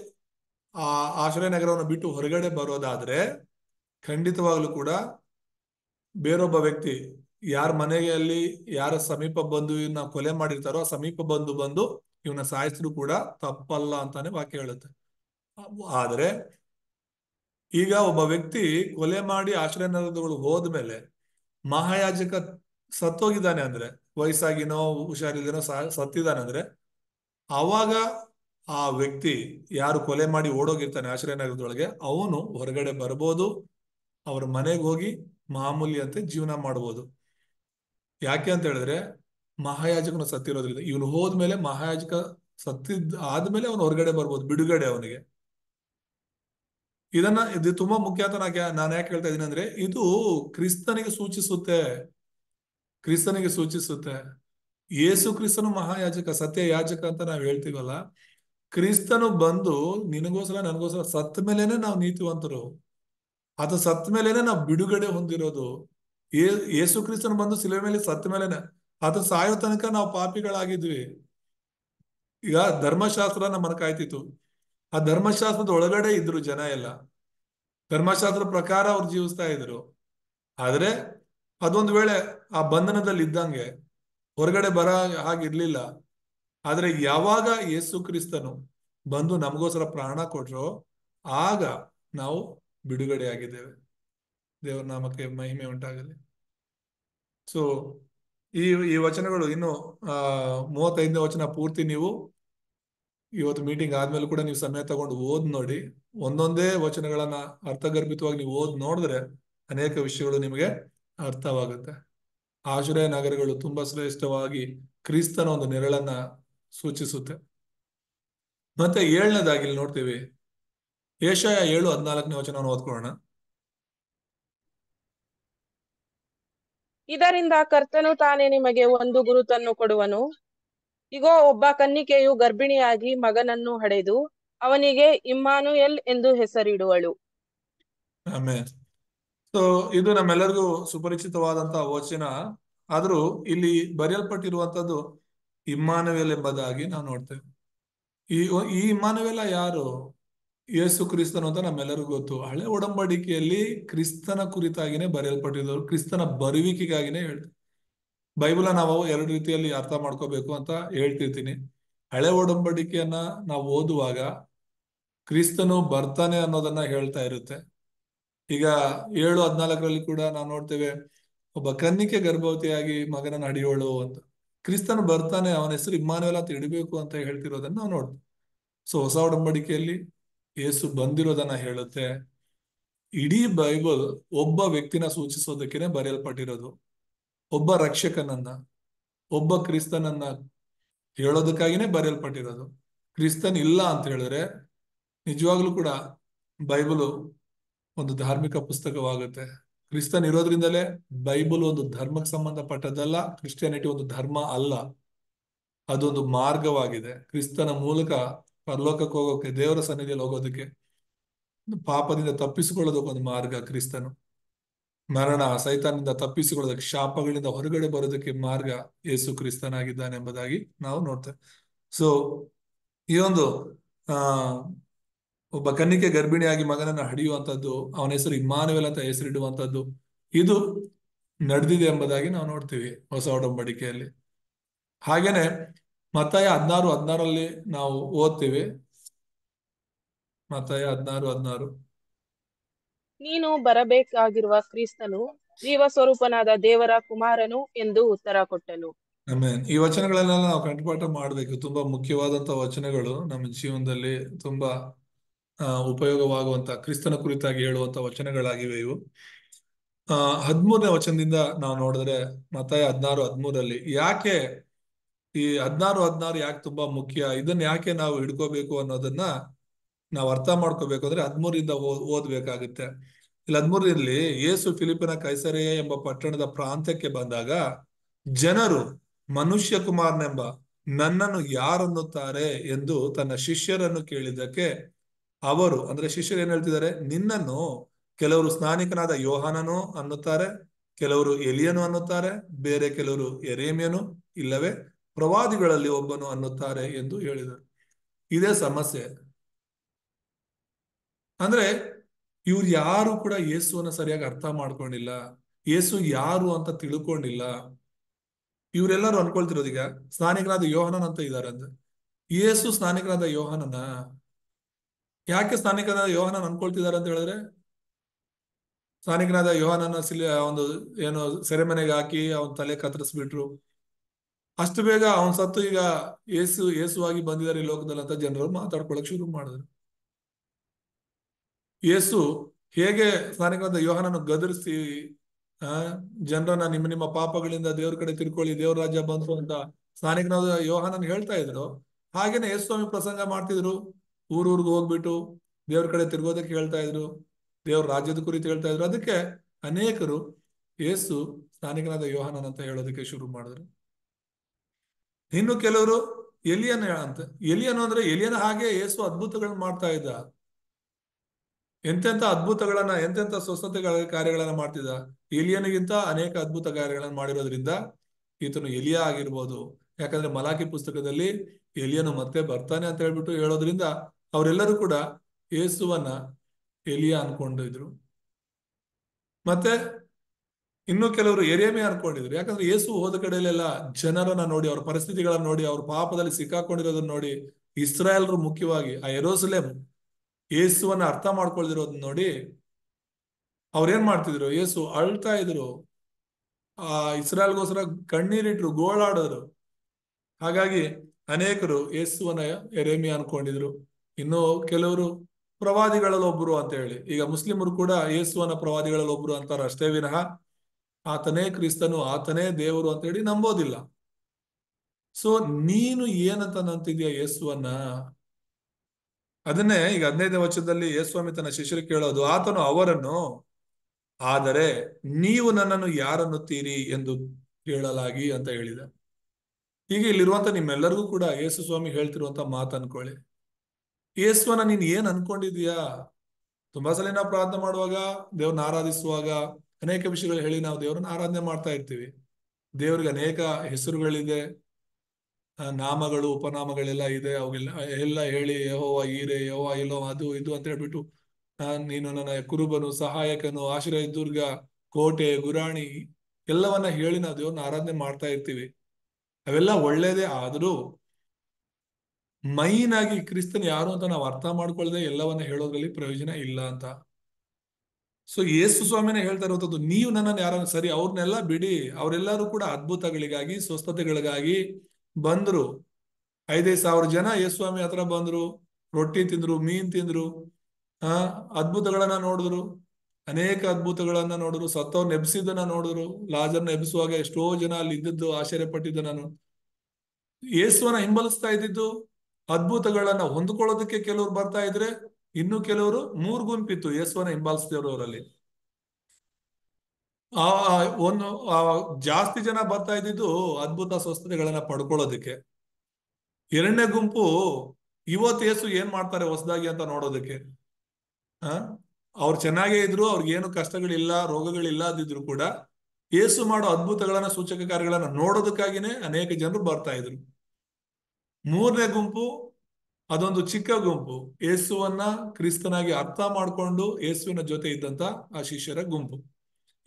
ಆ ಆಶ್ರಯ ನಗರವನ್ನು ಬಿಟ್ಟು ಹೊರಗಡೆ ಬರೋದಾದ್ರೆ ಖಂಡಿತವಾಗ್ಲೂ ಕೂಡ ಬೇರೊಬ್ಬ ವ್ಯಕ್ತಿ ಯಾರ ಮನೆಯಲ್ಲಿ ಯಾರ ಸಮೀಪ ಬಂದು ಇವನ್ನ ಕೊಲೆ ಮಾಡಿರ್ತಾರೋ ಸಮೀಪ ಬಂದು ಬಂದು ಇವನ್ನ ಸಾಯಿಸಿದ್ರು ಕೂಡ ತಪ್ಪಲ್ಲ ಅಂತಾನೆ ವಾಕ್ಯ ಹೇಳುತ್ತೆ ಆದರೆ ಈಗ ಒಬ್ಬ ವ್ಯಕ್ತಿ ಕೊಲೆ ಮಾಡಿ ಆಶ್ರಯ ನಗರಗಳು ಹೋದ್ಮೇಲೆ ಮಹಾಯಾಜಕ ಸತ್ತೋಗಿದ್ದಾನೆ ಅಂದ್ರೆ ವಯಸ್ಸಾಗಿನೋ ಹುಷಾರಿಲ್ಲನೋ ಸತ್ತಿದ್ದಾನೆ ಅಂದ್ರೆ ಅವಾಗ ಆ ವ್ಯಕ್ತಿ ಯಾರು ಕೊಲೆ ಮಾಡಿ ಓಡೋಗಿರ್ತಾನೆ ಆಶ್ರಯ ನಗರದೊಳಗೆ ಅವನು ಹೊರಗಡೆ ಬರ್ಬೋದು ಅವ್ರ ಮನೆಗೆ ಹೋಗಿ ಮಾಮೂಲಿ ಅಂತ ಜೀವನ ಮಾಡ್ಬೋದು ಯಾಕೆ ಅಂತ ಹೇಳಿದ್ರೆ ಮಹಾಯಾಜಕನು ಸತ್ತಿರೋದ್ರಿಂದ ಇವನು ಹೋದ್ಮೇಲೆ ಮಹಾಯಾಜಕ ಸತ್ತಿದ್ದ ಆದ್ಮೇಲೆ ಅವನು ಹೊರಗಡೆ ಬರ್ಬೋದು ಬಿಡುಗಡೆ ಅವನಿಗೆ ಇದನ್ನ ಇದು ತುಂಬಾ ಮುಖ್ಯ ಅಂತ ನಾನು ಯಾಕೆ ಹೇಳ್ತಾ ಇದ್ದೀನಿ ಅಂದ್ರೆ ಇದು ಕ್ರಿಸ್ತನಿಗೆ ಸೂಚಿಸುತ್ತೆ ಕ್ರಿಸ್ತನಿಗೆ ಸೂಚಿಸುತ್ತೆ ಯೇಸು ಕ್ರಿಸ್ತನು ಮಹಾಯಾಜಕ ಸತ್ಯ ಯಾಜಕ ಅಂತ ನಾವು ಹೇಳ್ತೀವಲ್ಲ ಕ್ರಿಸ್ತನು ಬಂದು ನಿನಗೋಸ್ಕರ ನನಗೋಸ್ಕರ ಸತ್ ಮೇಲೇನೆ ನಾವು ನೀತಿವಂತರು ಅದು ಸತ್ ಮೇಲೇನೆ ನಾವು ಬಿಡುಗಡೆ ಹೊಂದಿರೋದು ಯೇಸು ಕ್ರಿಸ್ತನು ಬಂದು ಸಿಲೆ ಮೇಲೆ ಸತ್ ಮೇಲೇನೆ ಅದು ಸಾಯೋ ತನಕ ನಾವು ಪಾಪಿಗಳಾಗಿದ್ವಿ ಈಗ ಧರ್ಮಶಾಸ್ತ್ರ ನಮ್ಮನ್ನ ಕಾಯ್ತಿತ್ತು ಆ ಧರ್ಮಶಾಸ್ತ್ರದ ಒಳಗಡೆ ಇದ್ರು ಜನ ಎಲ್ಲ ಧರ್ಮಶಾಸ್ತ್ರ ಪ್ರಕಾರ ಅವ್ರು ಜೀವಿಸ್ತಾ ಇದ್ರು ಆದ್ರೆ ಅದೊಂದು ವೇಳೆ ಆ ಬಂಧನದಲ್ಲಿ ಇದ್ದಂಗೆ ಹೊರಗಡೆ ಬರ ಹಾಗಿರ್ಲಿಲ್ಲ ಆದ್ರೆ ಯಾವಾಗ ಯೇಸು ಕ್ರಿಸ್ತನು ಬಂದು ನಮಗೋಸ್ಕರ ಪ್ರಾಣ ಕೊಟ್ರೋ ಆಗ ನಾವು ಬಿಡುಗಡೆ ಆಗಿದ್ದೇವೆ ದೇವರ ನಾಮಕ್ಕೆ ಮಹಿಮೆ ಉಂಟಾಗಲಿ ಸೊ ಈ ಈ ವಚನಗಳು ಇನ್ನು ಆ ಮೂವತ್ತೈದನೇ ವಚನ ಪೂರ್ತಿ ನೀವು ಇವತ್ತು ಮೀಟಿಂಗ್ ಆದ್ಮೇಲೆ ಕೂಡ ನೀವು ಸಮಯ ತಗೊಂಡು ಓದ್ ನೋಡಿ ಒಂದೊಂದೇ ವಚನಗಳನ್ನ ಅರ್ಥಗರ್ಭಿತವಾಗಿ ನೀವು ಓದ್ ನೋಡಿದ್ರೆ ಅನೇಕ ವಿಷಯಗಳು ನಿಮಗೆ ಅರ್ಥವಾಗುತ್ತೆ ಆಶ್ರಯ ನಗರಗಳು ತುಂಬಾ ಶ್ರೇಷ್ಠವಾಗಿ ಕ್ರಿಸ್ತನ ಒಂದು ನೆರಳನ್ನ ಸೂಚಿಸುತ್ತೆ ಮತ್ತೆ ಏಳನೇದಾಗಿ ಇಲ್ಲಿ ನೋಡ್ತೀವಿ ಏಷಯ ಏಳು ಹದಿನಾಲ್ಕನೇ ವಚನವನ್ನು ಓದ್ಕೊಳ್ಳೋಣ ಇದರಿಂದ ಕರ್ತನು ತಾನೇ ನಿಮಗೆ ಒಂದು ಗುರುತನ್ನು ಕೊಡುವನು ಇಗೋ ಒಬ್ಬ ಕನ್ನಿಕೆಯು ಗರ್ಭಿಣಿಯಾಗಿ ಮಗನನ್ನು ಹಡೆದು ಅವನಿಗೆ ಇಮ್ಮಾನುಯಲ್ ಎಂದು ಹೆಸರಿಡುವಳು ಸೊ ಇದು ನಮ್ಮೆಲ್ಲರಿಗೂ ಸುಪರಿಚಿತವಾದಂತಹ ವಚನ ಆದ್ರೂ ಇಲ್ಲಿ ಬರೆಯಲ್ಪಟ್ಟಿರುವಂತದ್ದು ಇಮ್ಮಾನುವೆಲ್ ಎಂಬುದಾಗಿ ನಾವು ನೋಡ್ತೇವೆ ಈ ಈ ಇಮ್ಮಾನವೇಲ ಯಾರು ಯೇಸು ಕ್ರಿಸ್ತನು ಅಂತ ನಮ್ಮೆಲ್ಲರಿಗೂ ಗೊತ್ತು ಹಳೆ ಒಡಂಬಡಿಕೆಯಲ್ಲಿ ಕ್ರಿಸ್ತನ ಕುರಿತಾಗಿನೇ ಬರೆಯಲ್ಪಟ್ಟಿದ್ದವರು ಕ್ರಿಸ್ತನ ಬರುವಿಕೆಗಾಗಿನೇ ಹೇಳ್ತಾರೆ ಬೈಬಲ ನಾವು ಎರಡು ರೀತಿಯಲ್ಲಿ ಅರ್ಥ ಮಾಡ್ಕೋಬೇಕು ಅಂತ ಹೇಳ್ತಿರ್ತೀನಿ ಹಳೆ ಒಡಂಬಡಿಕೆಯನ್ನ ನಾವು ಓದುವಾಗ ಕ್ರಿಸ್ತನು ಬರ್ತಾನೆ ಅನ್ನೋದನ್ನ ಹೇಳ್ತಾ ಇರುತ್ತೆ ಈಗ ಏಳು ಹದಿನಾಲ್ಕರಲ್ಲಿ ಕೂಡ ನಾವು ನೋಡ್ತೇವೆ ಒಬ್ಬ ಕನ್ನಿಕೆ ಗರ್ಭವತಿಯಾಗಿ ಮಗನನ್ನು ಹಡಿಯೋಳು ಅಂತ ಕ್ರಿಸ್ತನು ಬರ್ತಾನೆ ಅವನ ಹೆಸರು ಇಮ್ಮಾನುವೆಲ್ ಅಂತ ಇಡಬೇಕು ಅಂತ ಹೇಳ್ತಿರೋದನ್ನ ನಾವು ನೋಡ್ತೀವಿ ಸೊ ಹೊಸ ಒಡಂಬಡಿಕೆಯಲ್ಲಿ ಯೇಸು ಬಂದಿರೋದನ್ನ ಹೇಳುತ್ತೆ ಇಡೀ ಬೈಬಲ್ ಒಬ್ಬ ವ್ಯಕ್ತಿನ ಸೂಚಿಸೋದಕ್ಕೆ ಬರೆಯಲ್ಪಟ್ಟಿರೋದು ಒಬ್ಬ ರಕ್ಷಕನನ್ನ ಒಬ್ಬ ಕ್ರಿಸ್ತನನ್ನ ಹೇಳೋದಕ್ಕಾಗಿನೇ ಬರೆಯಲ್ಪಟ್ಟಿರೋದು ಕ್ರಿಸ್ತನ್ ಇಲ್ಲ ಅಂತ ಹೇಳಿದ್ರೆ ನಿಜವಾಗ್ಲೂ ಕೂಡ ಬೈಬಲು ಒಂದು ಧಾರ್ಮಿಕ ಪುಸ್ತಕವಾಗುತ್ತೆ ಕ್ರಿಸ್ತನ್ ಇರೋದ್ರಿಂದಲೇ ಬೈಬಲ್ ಒಂದು ಧರ್ಮಕ್ಕೆ ಸಂಬಂಧಪಟ್ಟದಲ್ಲ ಕ್ರಿಶ್ಚಿಯಾನಿಟಿ ಒಂದು ಧರ್ಮ ಅಲ್ಲ ಅದೊಂದು ಮಾರ್ಗವಾಗಿದೆ ಕ್ರಿಸ್ತನ ಮೂಲಕ ಪರಲೋಕಕ್ಕೆ ಹೋಗೋಕೆ ದೇವರ ಸನ್ನಿಧಿಯಲ್ಲಿ ಹೋಗೋದಕ್ಕೆ ಪಾಪದಿಂದ ತಪ್ಪಿಸಿಕೊಳ್ಳೋದಕ್ಕೆ ಒಂದು ಮಾರ್ಗ ಕ್ರಿಸ್ತನು ಮರಣ ಸೈತಾನಿಂದ ತಪ್ಪಿಸಿಕೊಳ್ಳೋದಕ್ಕೆ ಶಾಪಗಳಿಂದ ಹೊರಗಡೆ ಬರೋದಕ್ಕೆ ಮಾರ್ಗ ಯೇಸು ಕ್ರಿಸ್ತನಾಗಿದ್ದಾನೆ ಎಂಬುದಾಗಿ ನಾವು ನೋಡ್ತೇವೆ ಸೊ ಈ ಒಂದು ಆ ಒಬ್ಬ ಕನ್ನಿಕೆ ಗರ್ಭಿಣಿಯಾಗಿ ಮಗನನ್ನು ಹಡಿಯುವಂಥದ್ದು ಅವನ ಹೆಸರು ಇಮ್ಮಾನುವೆಲ್ ಅಂತ ಹೆಸರಿಡುವಂಥದ್ದು ಇದು ನಡೆದಿದೆ ಎಂಬುದಾಗಿ ನಾವು ನೋಡ್ತೀವಿ ಹೊಸ ಒಡಂಬಡಿಕೆಯಲ್ಲಿ ಹಾಗೇನೆ ಮತ್ತಾಯ ಹದಿನಾರು ಹದಿನಾರಲ್ಲಿ ನಾವು ಓದ್ತೀವಿ ಮತ್ತಾಯ ಹದಿನಾರು ಹದಿನಾರು ನೀನು ಬರಬೇಕಾಗಿರುವ ಕ್ರಿಸ್ತನು ಜೀವ ಸ್ವರೂಪನಾದ ದೇವರ ಕುಮಾರನು ಎಂದು ಉತ್ತರ ಕೊಟ್ಟನು ಈ ವಚನಗಳನ್ನೆಲ್ಲ ನಾವು ಕಂಠಪಾಠ ಮಾಡಬೇಕು ತುಂಬಾ ಮುಖ್ಯವಾದಂತಹ ವಚನಗಳು ನಮ್ಮ ಜೀವನದಲ್ಲಿ ತುಂಬಾ ಉಪಯೋಗವಾಗುವಂತ ಕ್ರಿಸ್ತನ ಕುರಿತಾಗಿ ಹೇಳುವಂತ ವಚನಗಳಾಗಿವೆ ಇವು ಆ ಹದ್ಮೂರನೇ ವಚನದಿಂದ ನಾವು ನೋಡಿದ್ರೆ ಮತ್ತೆ ಹದಿನಾರು ಹದ್ಮೂರಲ್ಲಿ ಯಾಕೆ ಈ ಹದ್ನಾರು ಹದ್ನಾರು ಯಾಕೆ ತುಂಬಾ ಮುಖ್ಯ ಇದನ್ನ ಯಾಕೆ ನಾವು ಹಿಡ್ಕೋಬೇಕು ಅನ್ನೋದನ್ನ ನಾವು ಅರ್ಥ ಮಾಡ್ಕೋಬೇಕು ಅಂದ್ರೆ ಹದ್ಮೂರಿಂದ ಓದ್ಬೇಕಾಗುತ್ತೆ ಇಲ್ಲಿ ಹದ್ಮೂರಲ್ಲಿ ಯೇಸು ಫಿಲಿಪಿನ ಕೈಸರೆಯ ಎಂಬ ಪಟ್ಟಣದ ಪ್ರಾಂತ್ಯಕ್ಕೆ ಬಂದಾಗ ಜನರು ಮನುಷ್ಯ ಕುಮಾರ್ನೆಂಬ ನನ್ನನ್ನು ಯಾರನ್ನುತ್ತಾರೆ ಎಂದು ತನ್ನ ಶಿಷ್ಯರನ್ನು ಕೇಳಿದ್ದಕ್ಕೆ ಅವರು ಅಂದ್ರೆ ಶಿಷ್ಯರು ಏನ್ ಹೇಳ್ತಿದ್ದಾರೆ ನಿನ್ನನ್ನು ಕೆಲವರು ಸ್ನಾನಿಕನಾದ ಯೋಹಾನನು ಅನ್ನುತ್ತಾರೆ ಕೆಲವರು ಎಲಿಯನು ಅನ್ನುತ್ತಾರೆ ಬೇರೆ ಕೆಲವರು ಎರೇಮಿಯನು ಇಲ್ಲವೇ ಪ್ರವಾದಿಗಳಲ್ಲಿ ಒಬ್ಬನು ಅನ್ನುತ್ತಾರೆ ಎಂದು ಹೇಳಿದರು ಇದೇ ಸಮಸ್ಯೆ ಅಂದ್ರೆ ಇವ್ರು ಯಾರು ಕೂಡ ಯೇಸುವನ್ನ ಸರಿಯಾಗಿ ಅರ್ಥ ಮಾಡ್ಕೊಂಡಿಲ್ಲ ಯೇಸು ಯಾರು ಅಂತ ತಿಳ್ಕೊಂಡಿಲ್ಲ ಇವರೆಲ್ಲರೂ ಅನ್ಕೊಳ್ತಿರೋದು ಈಗ ಸ್ನಾನಿಕನಾದ ಯೋಹನನ್ ಅಂತ ಇದ್ದಾರೆ ಅಂದ್ರೆ ಯೇಸು ಸ್ನಾನಿಕನಾದ ಯೋಹನನ ಯಾಕೆ ಸ್ನಾನಿಕನಾದ ಯೋಹನನ್ ಅನ್ಕೊಳ್ತಿದ್ದಾರೆ ಅಂತ ಹೇಳಿದ್ರೆ ಸ್ನಾನಿಕನಾದ ಯೋಹನನ ಸಿಲಿ ಒಂದು ಏನು ಸೆರೆಮನೆಗೆ ಹಾಕಿ ಅವನ ತಲೆ ಕತ್ತರಿಸ್ಬಿಟ್ರು ಅಷ್ಟು ಬೇಗ ಅವನ್ ಸತ್ತು ಈಗ ಏಸು ಏಸುವಾಗಿ ಬಂದಿದ್ದಾರೆ ಈ ಲೋಕದಲ್ಲಿ ಅಂತ ಜನರು ಮಾತಾಡ್ಕೊಳಕ್ ಶುರು ಮಾಡಿದ್ರು ಯೇಸು ಹೇಗೆ ಸ್ನಾನಿಗೊಂದ ಯೋಹನನ್ನು ಗದರಿಸಿ ಆ ಜನರನ್ನ ನಿಮ್ಮ ನಿಮ್ಮ ಪಾಪಗಳಿಂದ ದೇವ್ರ ಕಡೆ ತಿರ್ಕೊಳ್ಳಿ ದೇವ್ರ ರಾಜ್ಯ ಬಂತು ಅಂತ ಸ್ನಾನಿಕನಾದ ಯೋಹನನ್ ಹೇಳ್ತಾ ಇದ್ರು ಹಾಗೇನೆ ಸ್ವಾಮಿ ಪ್ರಸಂಗ ಮಾಡ್ತಿದ್ರು ಊರೂರ್ಗೆ ಹೋಗ್ಬಿಟ್ಟು ದೇವ್ರ ಕಡೆ ತಿರ್ಗೋದಕ್ಕೆ ಹೇಳ್ತಾ ಇದ್ರು ದೇವ್ರ ರಾಜ್ಯದ ಕುರಿತು ಹೇಳ್ತಾ ಇದ್ರು ಅದಕ್ಕೆ ಅನೇಕರು ಯೇಸು ಸ್ನಾನಿಕನಾದ ಯೋಹನನ್ ಅಂತ ಹೇಳೋದಕ್ಕೆ ಶುರು ಮಾಡಿದ್ರು ಇನ್ನು ಕೆಲವರು ಎಲಿಯನ್ ಅಂತ ಎಲಿಯನ್ ಅಂದ್ರೆ ಎಲಿಯನ್ ಹಾಗೆ ಯೇಸು ಅದ್ಭುತಗಳನ್ನ ಮಾಡ್ತಾ ಇದ್ದ ಎಂತೆಂತ ಅದ್ಭುತಗಳನ್ನ ಎಂತೆಂತ ಸ್ವಸ್ಥತೆಗಳ ಕಾರ್ಯಗಳನ್ನ ಮಾಡ್ತಿದ್ದ ಎಲಿಯನಿಗಿಂತ ಅನೇಕ ಅದ್ಭುತ ಕಾರ್ಯಗಳನ್ನ ಮಾಡಿರೋದ್ರಿಂದ ಈತನು ಎಲಿಯ ಆಗಿರ್ಬೋದು ಯಾಕಂದ್ರೆ ಮಲಾಖಿ ಪುಸ್ತಕದಲ್ಲಿ ಎಲಿಯನು ಮತ್ತೆ ಬರ್ತಾನೆ ಅಂತ ಹೇಳ್ಬಿಟ್ಟು ಹೇಳೋದ್ರಿಂದ ಅವರೆಲ್ಲರೂ ಕೂಡ ಯೇಸುವನ್ನ ಎಲಿಯ ಅನ್ಕೊಂಡಿದ್ರು ಮತ್ತೆ ಇನ್ನು ಕೆಲವರು ಎರಿಯಮೆ ಅನ್ಕೊಂಡಿದ್ರು ಯಾಕಂದ್ರೆ ಯೇಸು ಹೋದ ಕಡೆಯಲ್ಲೆಲ್ಲ ಜನರನ್ನ ನೋಡಿ ಅವ್ರ ಪರಿಸ್ಥಿತಿಗಳನ್ನ ನೋಡಿ ಅವ್ರ ಪಾಪದಲ್ಲಿ ಸಿಕ್ಕಾಕೊಂಡಿರೋದನ್ನ ನೋಡಿ ಇಸ್ರಾಯಲ್ರು ಮುಖ್ಯವಾಗಿ ಆ ಎರೋಸಲೇಮ್ ಯೇಸುವನ್ನ ಅರ್ಥ ಮಾಡ್ಕೊಳ್ದಿರೋದ್ ನೋಡಿ ಅವ್ರೇನ್ ಮಾಡ್ತಿದ್ರು ಯೇಸು ಅಳ್ತಾ ಇದ್ರು ಆ ಇಸ್ರಾಲ್ಗೋಸ್ಕರ ಕಣ್ಣೀರಿಟ್ರು ಗೋಳಾಡೋರು ಹಾಗಾಗಿ ಅನೇಕರು ಯೇಸುವನ ಎರೇಮಿ ಅನ್ಕೊಂಡಿದ್ರು ಇನ್ನು ಕೆಲವರು ಪ್ರವಾದಿಗಳಲ್ಲಿ ಒಬ್ರು ಅಂತ ಹೇಳಿ ಈಗ ಮುಸ್ಲಿಮರು ಕೂಡ ಯೇಸುವನ ಪ್ರವಾದಿಗಳಲ್ಲಿ ಒಬ್ರು ಅಂತಾರ ಅಷ್ಟೇ ವಿನಃ ಆತನೇ ಕ್ರಿಸ್ತನು ಆತನೇ ದೇವರು ಅಂತ ಹೇಳಿ ನಂಬೋದಿಲ್ಲ ಸೊ ನೀನು ಏನಂತ ನಂತಿದ್ಯಾ ಯೇಸುವನ್ನ ಅದನ್ನೇ ಈಗ ಹದಿನೈದನೇ ವರ್ಷದಲ್ಲಿ ಯೇಸ್ವಾಮಿ ತನ್ನ ಶಿಷ್ಯರು ಕೇಳೋದು ಆತನು ಅವರನ್ನು ಆದರೆ ನೀವು ನನ್ನನ್ನು ಯಾರನ್ನುತ್ತೀರಿ ಎಂದು ಕೇಳಲಾಗಿ ಅಂತ ಹೇಳಿದ ಹೀಗೆ ಇಲ್ಲಿರುವಂತ ನಿಮ್ಮೆಲ್ಲರಿಗೂ ಕೂಡ ಯೇಸು ಸ್ವಾಮಿ ಹೇಳ್ತಿರುವಂತ ಮಾತು ಅನ್ಕೊಳ್ಳಿ ಯೇಸುವನ ನೀನ್ ಏನ್ ಅನ್ಕೊಂಡಿದೀಯಾ ತುಂಬಾ ಸಲ ನಾವು ಪ್ರಾರ್ಥನೆ ಮಾಡುವಾಗ ದೇವ್ರನ್ನ ಆರಾಧಿಸುವಾಗ ಅನೇಕ ವಿಷಯಗಳು ಹೇಳಿ ನಾವು ದೇವ್ರನ್ನ ಆರಾಧನೆ ಮಾಡ್ತಾ ಇರ್ತೀವಿ ದೇವ್ರಿಗೆ ಅನೇಕ ಹೆಸರುಗಳಿದೆ ನಾಮಗಳು ಉಪನಾಮಗಳೆಲ್ಲ ಇದೆ ಅವೆಲ್ಲ ಎಲ್ಲ ಹೇಳಿ ಯಹೋವ ಈರೆ ಯಹೋವ ಎಲ್ಲೋ ಅದು ಇದು ಅಂತ ಹೇಳ್ಬಿಟ್ಟು ನೀನು ನನ್ನ ಕುರುಬನು ಸಹಾಯಕನು ಆಶ್ರಯ ದುರ್ಗ ಕೋಟೆ ಗುರಾಣಿ ಎಲ್ಲವನ್ನ ಹೇಳಿ ನಾವು ದೇವ್ರನ್ನ ಆರಾಧನೆ ಮಾಡ್ತಾ ಇರ್ತೀವಿ ಅವೆಲ್ಲ ಒಳ್ಳೇದೇ ಆದ್ರೂ ಮೈನ್ ಆಗಿ ಕ್ರಿಸ್ತನ್ ಯಾರು ಅಂತ ನಾವು ಅರ್ಥ ಮಾಡ್ಕೊಳ್ಳದೆ ಎಲ್ಲವನ್ನ ಹೇಳೋದ್ರಲ್ಲಿ ಪ್ರಯೋಜನ ಇಲ್ಲ ಅಂತ ಸೊ ಯೇಸು ಸ್ವಾಮಿನೇ ಹೇಳ್ತಾ ಇರುವಂತದ್ದು ನೀವು ನನ್ನನ್ನು ಯಾರನ್ನ ಸರಿ ಅವ್ರನ್ನೆಲ್ಲ ಬಿಡಿ ಅವರೆಲ್ಲರೂ ಕೂಡ ಅದ್ಭುತಗಳಿಗಾಗಿ ಸ್ವಸ್ಥತೆಗಳಿಗಾಗಿ ಬಂದ್ರು ಐದೈದು ಸಾವಿರ ಜನ ಯೇಸ್ವಾಮಿ ಹತ್ರ ಬಂದ್ರು ರೊಟ್ಟಿ ತಿಂದ್ರು ಮೀನ್ ತಿಂದ್ರು ಆ ಅದ್ಭುತಗಳನ್ನ ನೋಡಿದ್ರು ಅನೇಕ ಅದ್ಭುತಗಳನ್ನ ನೋಡಿದ್ರು ಸತ್ತವ್ರನ್ನ ಎಬ್ಸಿದ್ದನ್ನ ನೋಡಿದ್ರು ಲಾಜರ್ನ ಎಬ್ಸುವಾಗ ಎಷ್ಟೋ ಜನ ಅಲ್ಲಿ ಇದ್ದಿದ್ದು ಆಶ್ಚರ್ಯ ಪಟ್ಟಿದ್ದೆ ನಾನು ಯೇಸುವನ ಹಿಂಬಲಿಸ್ತಾ ಇದ್ದಿದ್ದು ಅದ್ಭುತಗಳನ್ನ ಹೊಂದ್ಕೊಳ್ಳೋದಕ್ಕೆ ಕೆಲವ್ರು ಬರ್ತಾ ಇದ್ರೆ ಇನ್ನು ಕೆಲವರು ಮೂರ್ ಗುಂಪಿತ್ತು ಯೇಸುವನ ಹಿಂಬಾಲಿಸ್ತಿರೋರಲ್ಲಿ ಆ ಒಂದು ಜಾಸ್ತಿ ಜನ ಬರ್ತಾ ಇದ್ದಿದ್ದು ಅದ್ಭುತ ಸ್ವಸ್ಥತೆಗಳನ್ನ ಪಡ್ಕೊಳ್ಳೋದಕ್ಕೆ ಎರಡನೇ ಗುಂಪು ಇವತ್ತು ಏಸು ಏನ್ ಮಾಡ್ತಾರೆ ಹೊಸದಾಗಿ ಅಂತ ನೋಡೋದಕ್ಕೆ ಆ ಅವ್ರು ಚೆನ್ನಾಗೇ ಇದ್ರು ಅವ್ರಿಗೇನು ಕಷ್ಟಗಳಿಲ್ಲ ರೋಗಗಳಿಲ್ಲ ಅದಿದ್ರು ಕೂಡ ಏಸು ಮಾಡೋ ಅದ್ಭುತಗಳನ್ನ ಸೂಚಕ ಕಾರ್ಯಗಳನ್ನ ನೋಡೋದಕ್ಕಾಗಿನೇ ಅನೇಕ ಜನರು ಬರ್ತಾ ಇದ್ರು ಮೂರನೇ ಗುಂಪು ಅದೊಂದು ಚಿಕ್ಕ ಗುಂಪು ಏಸುವನ್ನ ಕ್ರಿಸ್ತನಾಗಿ ಅರ್ಥ ಮಾಡ್ಕೊಂಡು ಏಸುವಿನ ಜೊತೆ ಇದ್ದಂತ ಆ ಶಿಷ್ಯರ ಗುಂಪು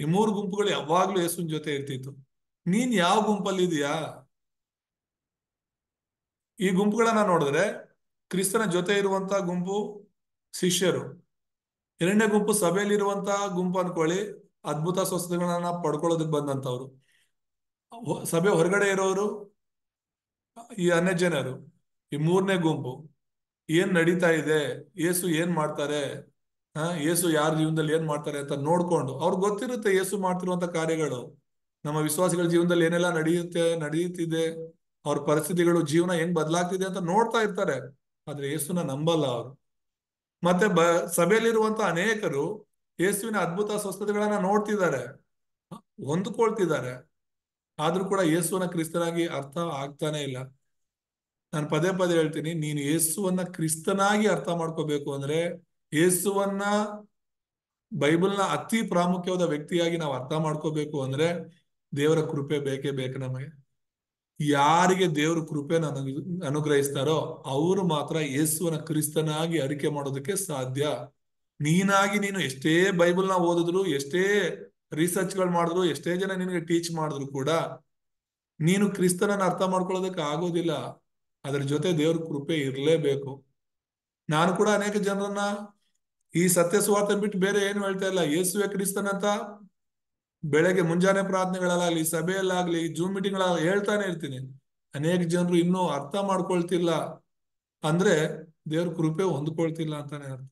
ಈ ಮೂರು ಗುಂಪುಗಳು ಯಾವಾಗ್ಲೂ ಯೇಸುನ್ ಜೊತೆ ಇರ್ತಿತ್ತು ನೀನ್ ಯಾವ ಗುಂಪಲ್ಲಿ ಇದೆಯಾ ಈ ಗುಂಪುಗಳನ್ನ ನೋಡಿದ್ರೆ ಕ್ರಿಸ್ತನ ಜೊತೆ ಇರುವಂತ ಗುಂಪು ಶಿಷ್ಯರು ಎರಡನೇ ಗುಂಪು ಸಭೆಯಲ್ಲಿ ಇರುವಂತಹ ಗುಂಪು ಅನ್ಕೊಳ್ಳಿ ಅದ್ಭುತ ಸ್ವಸ್ಥಗಳನ್ನ ಪಡ್ಕೊಳ್ಳೋದಕ್ಕೆ ಬಂದಂತವ್ರು ಸಭೆ ಹೊರಗಡೆ ಇರೋರು ಈ ಅನ್ಯ ಜನರು ಈ ಮೂರನೇ ಗುಂಪು ಏನ್ ನಡೀತಾ ಇದೆ ಏಸು ಏನ್ ಮಾಡ್ತಾರೆ ಏಸು ಯಾರ ಜೀವನದಲ್ಲಿ ಏನ್ ಮಾಡ್ತಾರೆ ಅಂತ ನೋಡ್ಕೊಂಡು ಅವ್ರಿಗೆ ಗೊತ್ತಿರುತ್ತೆ ಯೇಸು ಮಾಡ್ತಿರುವಂತ ಕಾರ್ಯಗಳು ನಮ್ಮ ವಿಶ್ವಾಸಿಗಳ ಜೀವನದಲ್ಲಿ ಏನೆಲ್ಲ ನಡೆಯುತ್ತೆ ನಡೆಯುತ್ತಿದೆ ಅವ್ರ ಪರಿಸ್ಥಿತಿಗಳು ಜೀವನ ಹೆಂಗ್ ಬದಲಾಗ್ತಿದೆ ಅಂತ ನೋಡ್ತಾ ಇರ್ತಾರೆ ಆದ್ರೆ ಏಸುನ ನಂಬಲ್ಲ ಅವರು ಮತ್ತೆ ಬ ಸಭೆಯಲ್ಲಿರುವಂತ ಅನೇಕರು ಏಸುವಿನ ಅದ್ಭುತ ಸ್ವಸ್ಥತೆಗಳನ್ನ ನೋಡ್ತಿದ್ದಾರೆ ಹೊಂದ್ಕೊಳ್ತಿದ್ದಾರೆ ಆದ್ರೂ ಕೂಡ ಏಸುವನ್ನ ಕ್ರಿಸ್ತನಾಗಿ ಅರ್ಥ ಆಗ್ತಾನೆ ಇಲ್ಲ ನಾನು ಪದೇ ಪದೇ ಹೇಳ್ತೀನಿ ನೀನು ಯೇಸುವನ್ನ ಕ್ರಿಸ್ತನಾಗಿ ಅರ್ಥ ಮಾಡ್ಕೋಬೇಕು ಅಂದ್ರೆ ಯೇಸುವನ್ನ ಬೈಬಲ್ನ ಅತಿ ಪ್ರಾಮುಖ್ಯವಾದ ವ್ಯಕ್ತಿಯಾಗಿ ನಾವು ಅರ್ಥ ಮಾಡ್ಕೋಬೇಕು ಅಂದ್ರೆ ದೇವರ ಕೃಪೆ ಬೇಕೇ ಬೇಕು ನಮಗೆ ಯಾರಿಗೆ ದೇವ್ರ ಕೃಪೆನ ಅನುಗ್ರಹಿಸ್ತಾರೋ ಅವರು ಮಾತ್ರ ಯೇಸುವನ ಕ್ರಿಸ್ತನಾಗಿ ಅರಿಕೆ ಮಾಡೋದಕ್ಕೆ ಸಾಧ್ಯ ನೀನಾಗಿ ನೀನು ಎಷ್ಟೇ ಬೈಬಲ್ನ ಓದಿದ್ರು ಎಷ್ಟೇ ರಿಸರ್ಚ್ ಗಳು ಮಾಡಿದ್ರು ಎಷ್ಟೇ ಜನ ನಿನಗೆ ಟೀಚ್ ಮಾಡಿದ್ರು ಕೂಡ ನೀನು ಕ್ರಿಸ್ತನನ್ನು ಅರ್ಥ ಮಾಡ್ಕೊಳ್ಳೋದಕ್ಕೆ ಆಗೋದಿಲ್ಲ ಅದ್ರ ಜೊತೆ ದೇವ್ರ ಕೃಪೆ ಇರಲೇಬೇಕು ನಾನು ಕೂಡ ಅನೇಕ ಜನರನ್ನ ಈ ಸತ್ಯ ಸುವಾರ್ತೆ ಬಿಟ್ಟು ಬೇರೆ ಏನು ಹೇಳ್ತಾ ಇಲ್ಲ ಯೇಸುವೆ ಕ್ರಿಸ್ತನಂತ ಬೆಳಗ್ಗೆ ಮುಂಜಾನೆ ಪ್ರಾರ್ಥನೆಗಳಲ್ಲಾಗ್ಲಿ ಸಭೆಯಲ್ಲಾಗ್ಲಿ ಜೂಮ್ ಮೀಟಿಂಗ್ ಹೇಳ್ತಾನೆ ಇರ್ತೀನಿ ಅನೇಕ ಜನರು ಇನ್ನೂ ಅರ್ಥ ಮಾಡ್ಕೊಳ್ತಿಲ್ಲ ಅಂದ್ರೆ ದೇವ್ರ ಕೃಪೆ ಹೊಂದ್ಕೊಳ್ತಿಲ್ಲ ಅಂತಾನೆ ಅರ್ಥ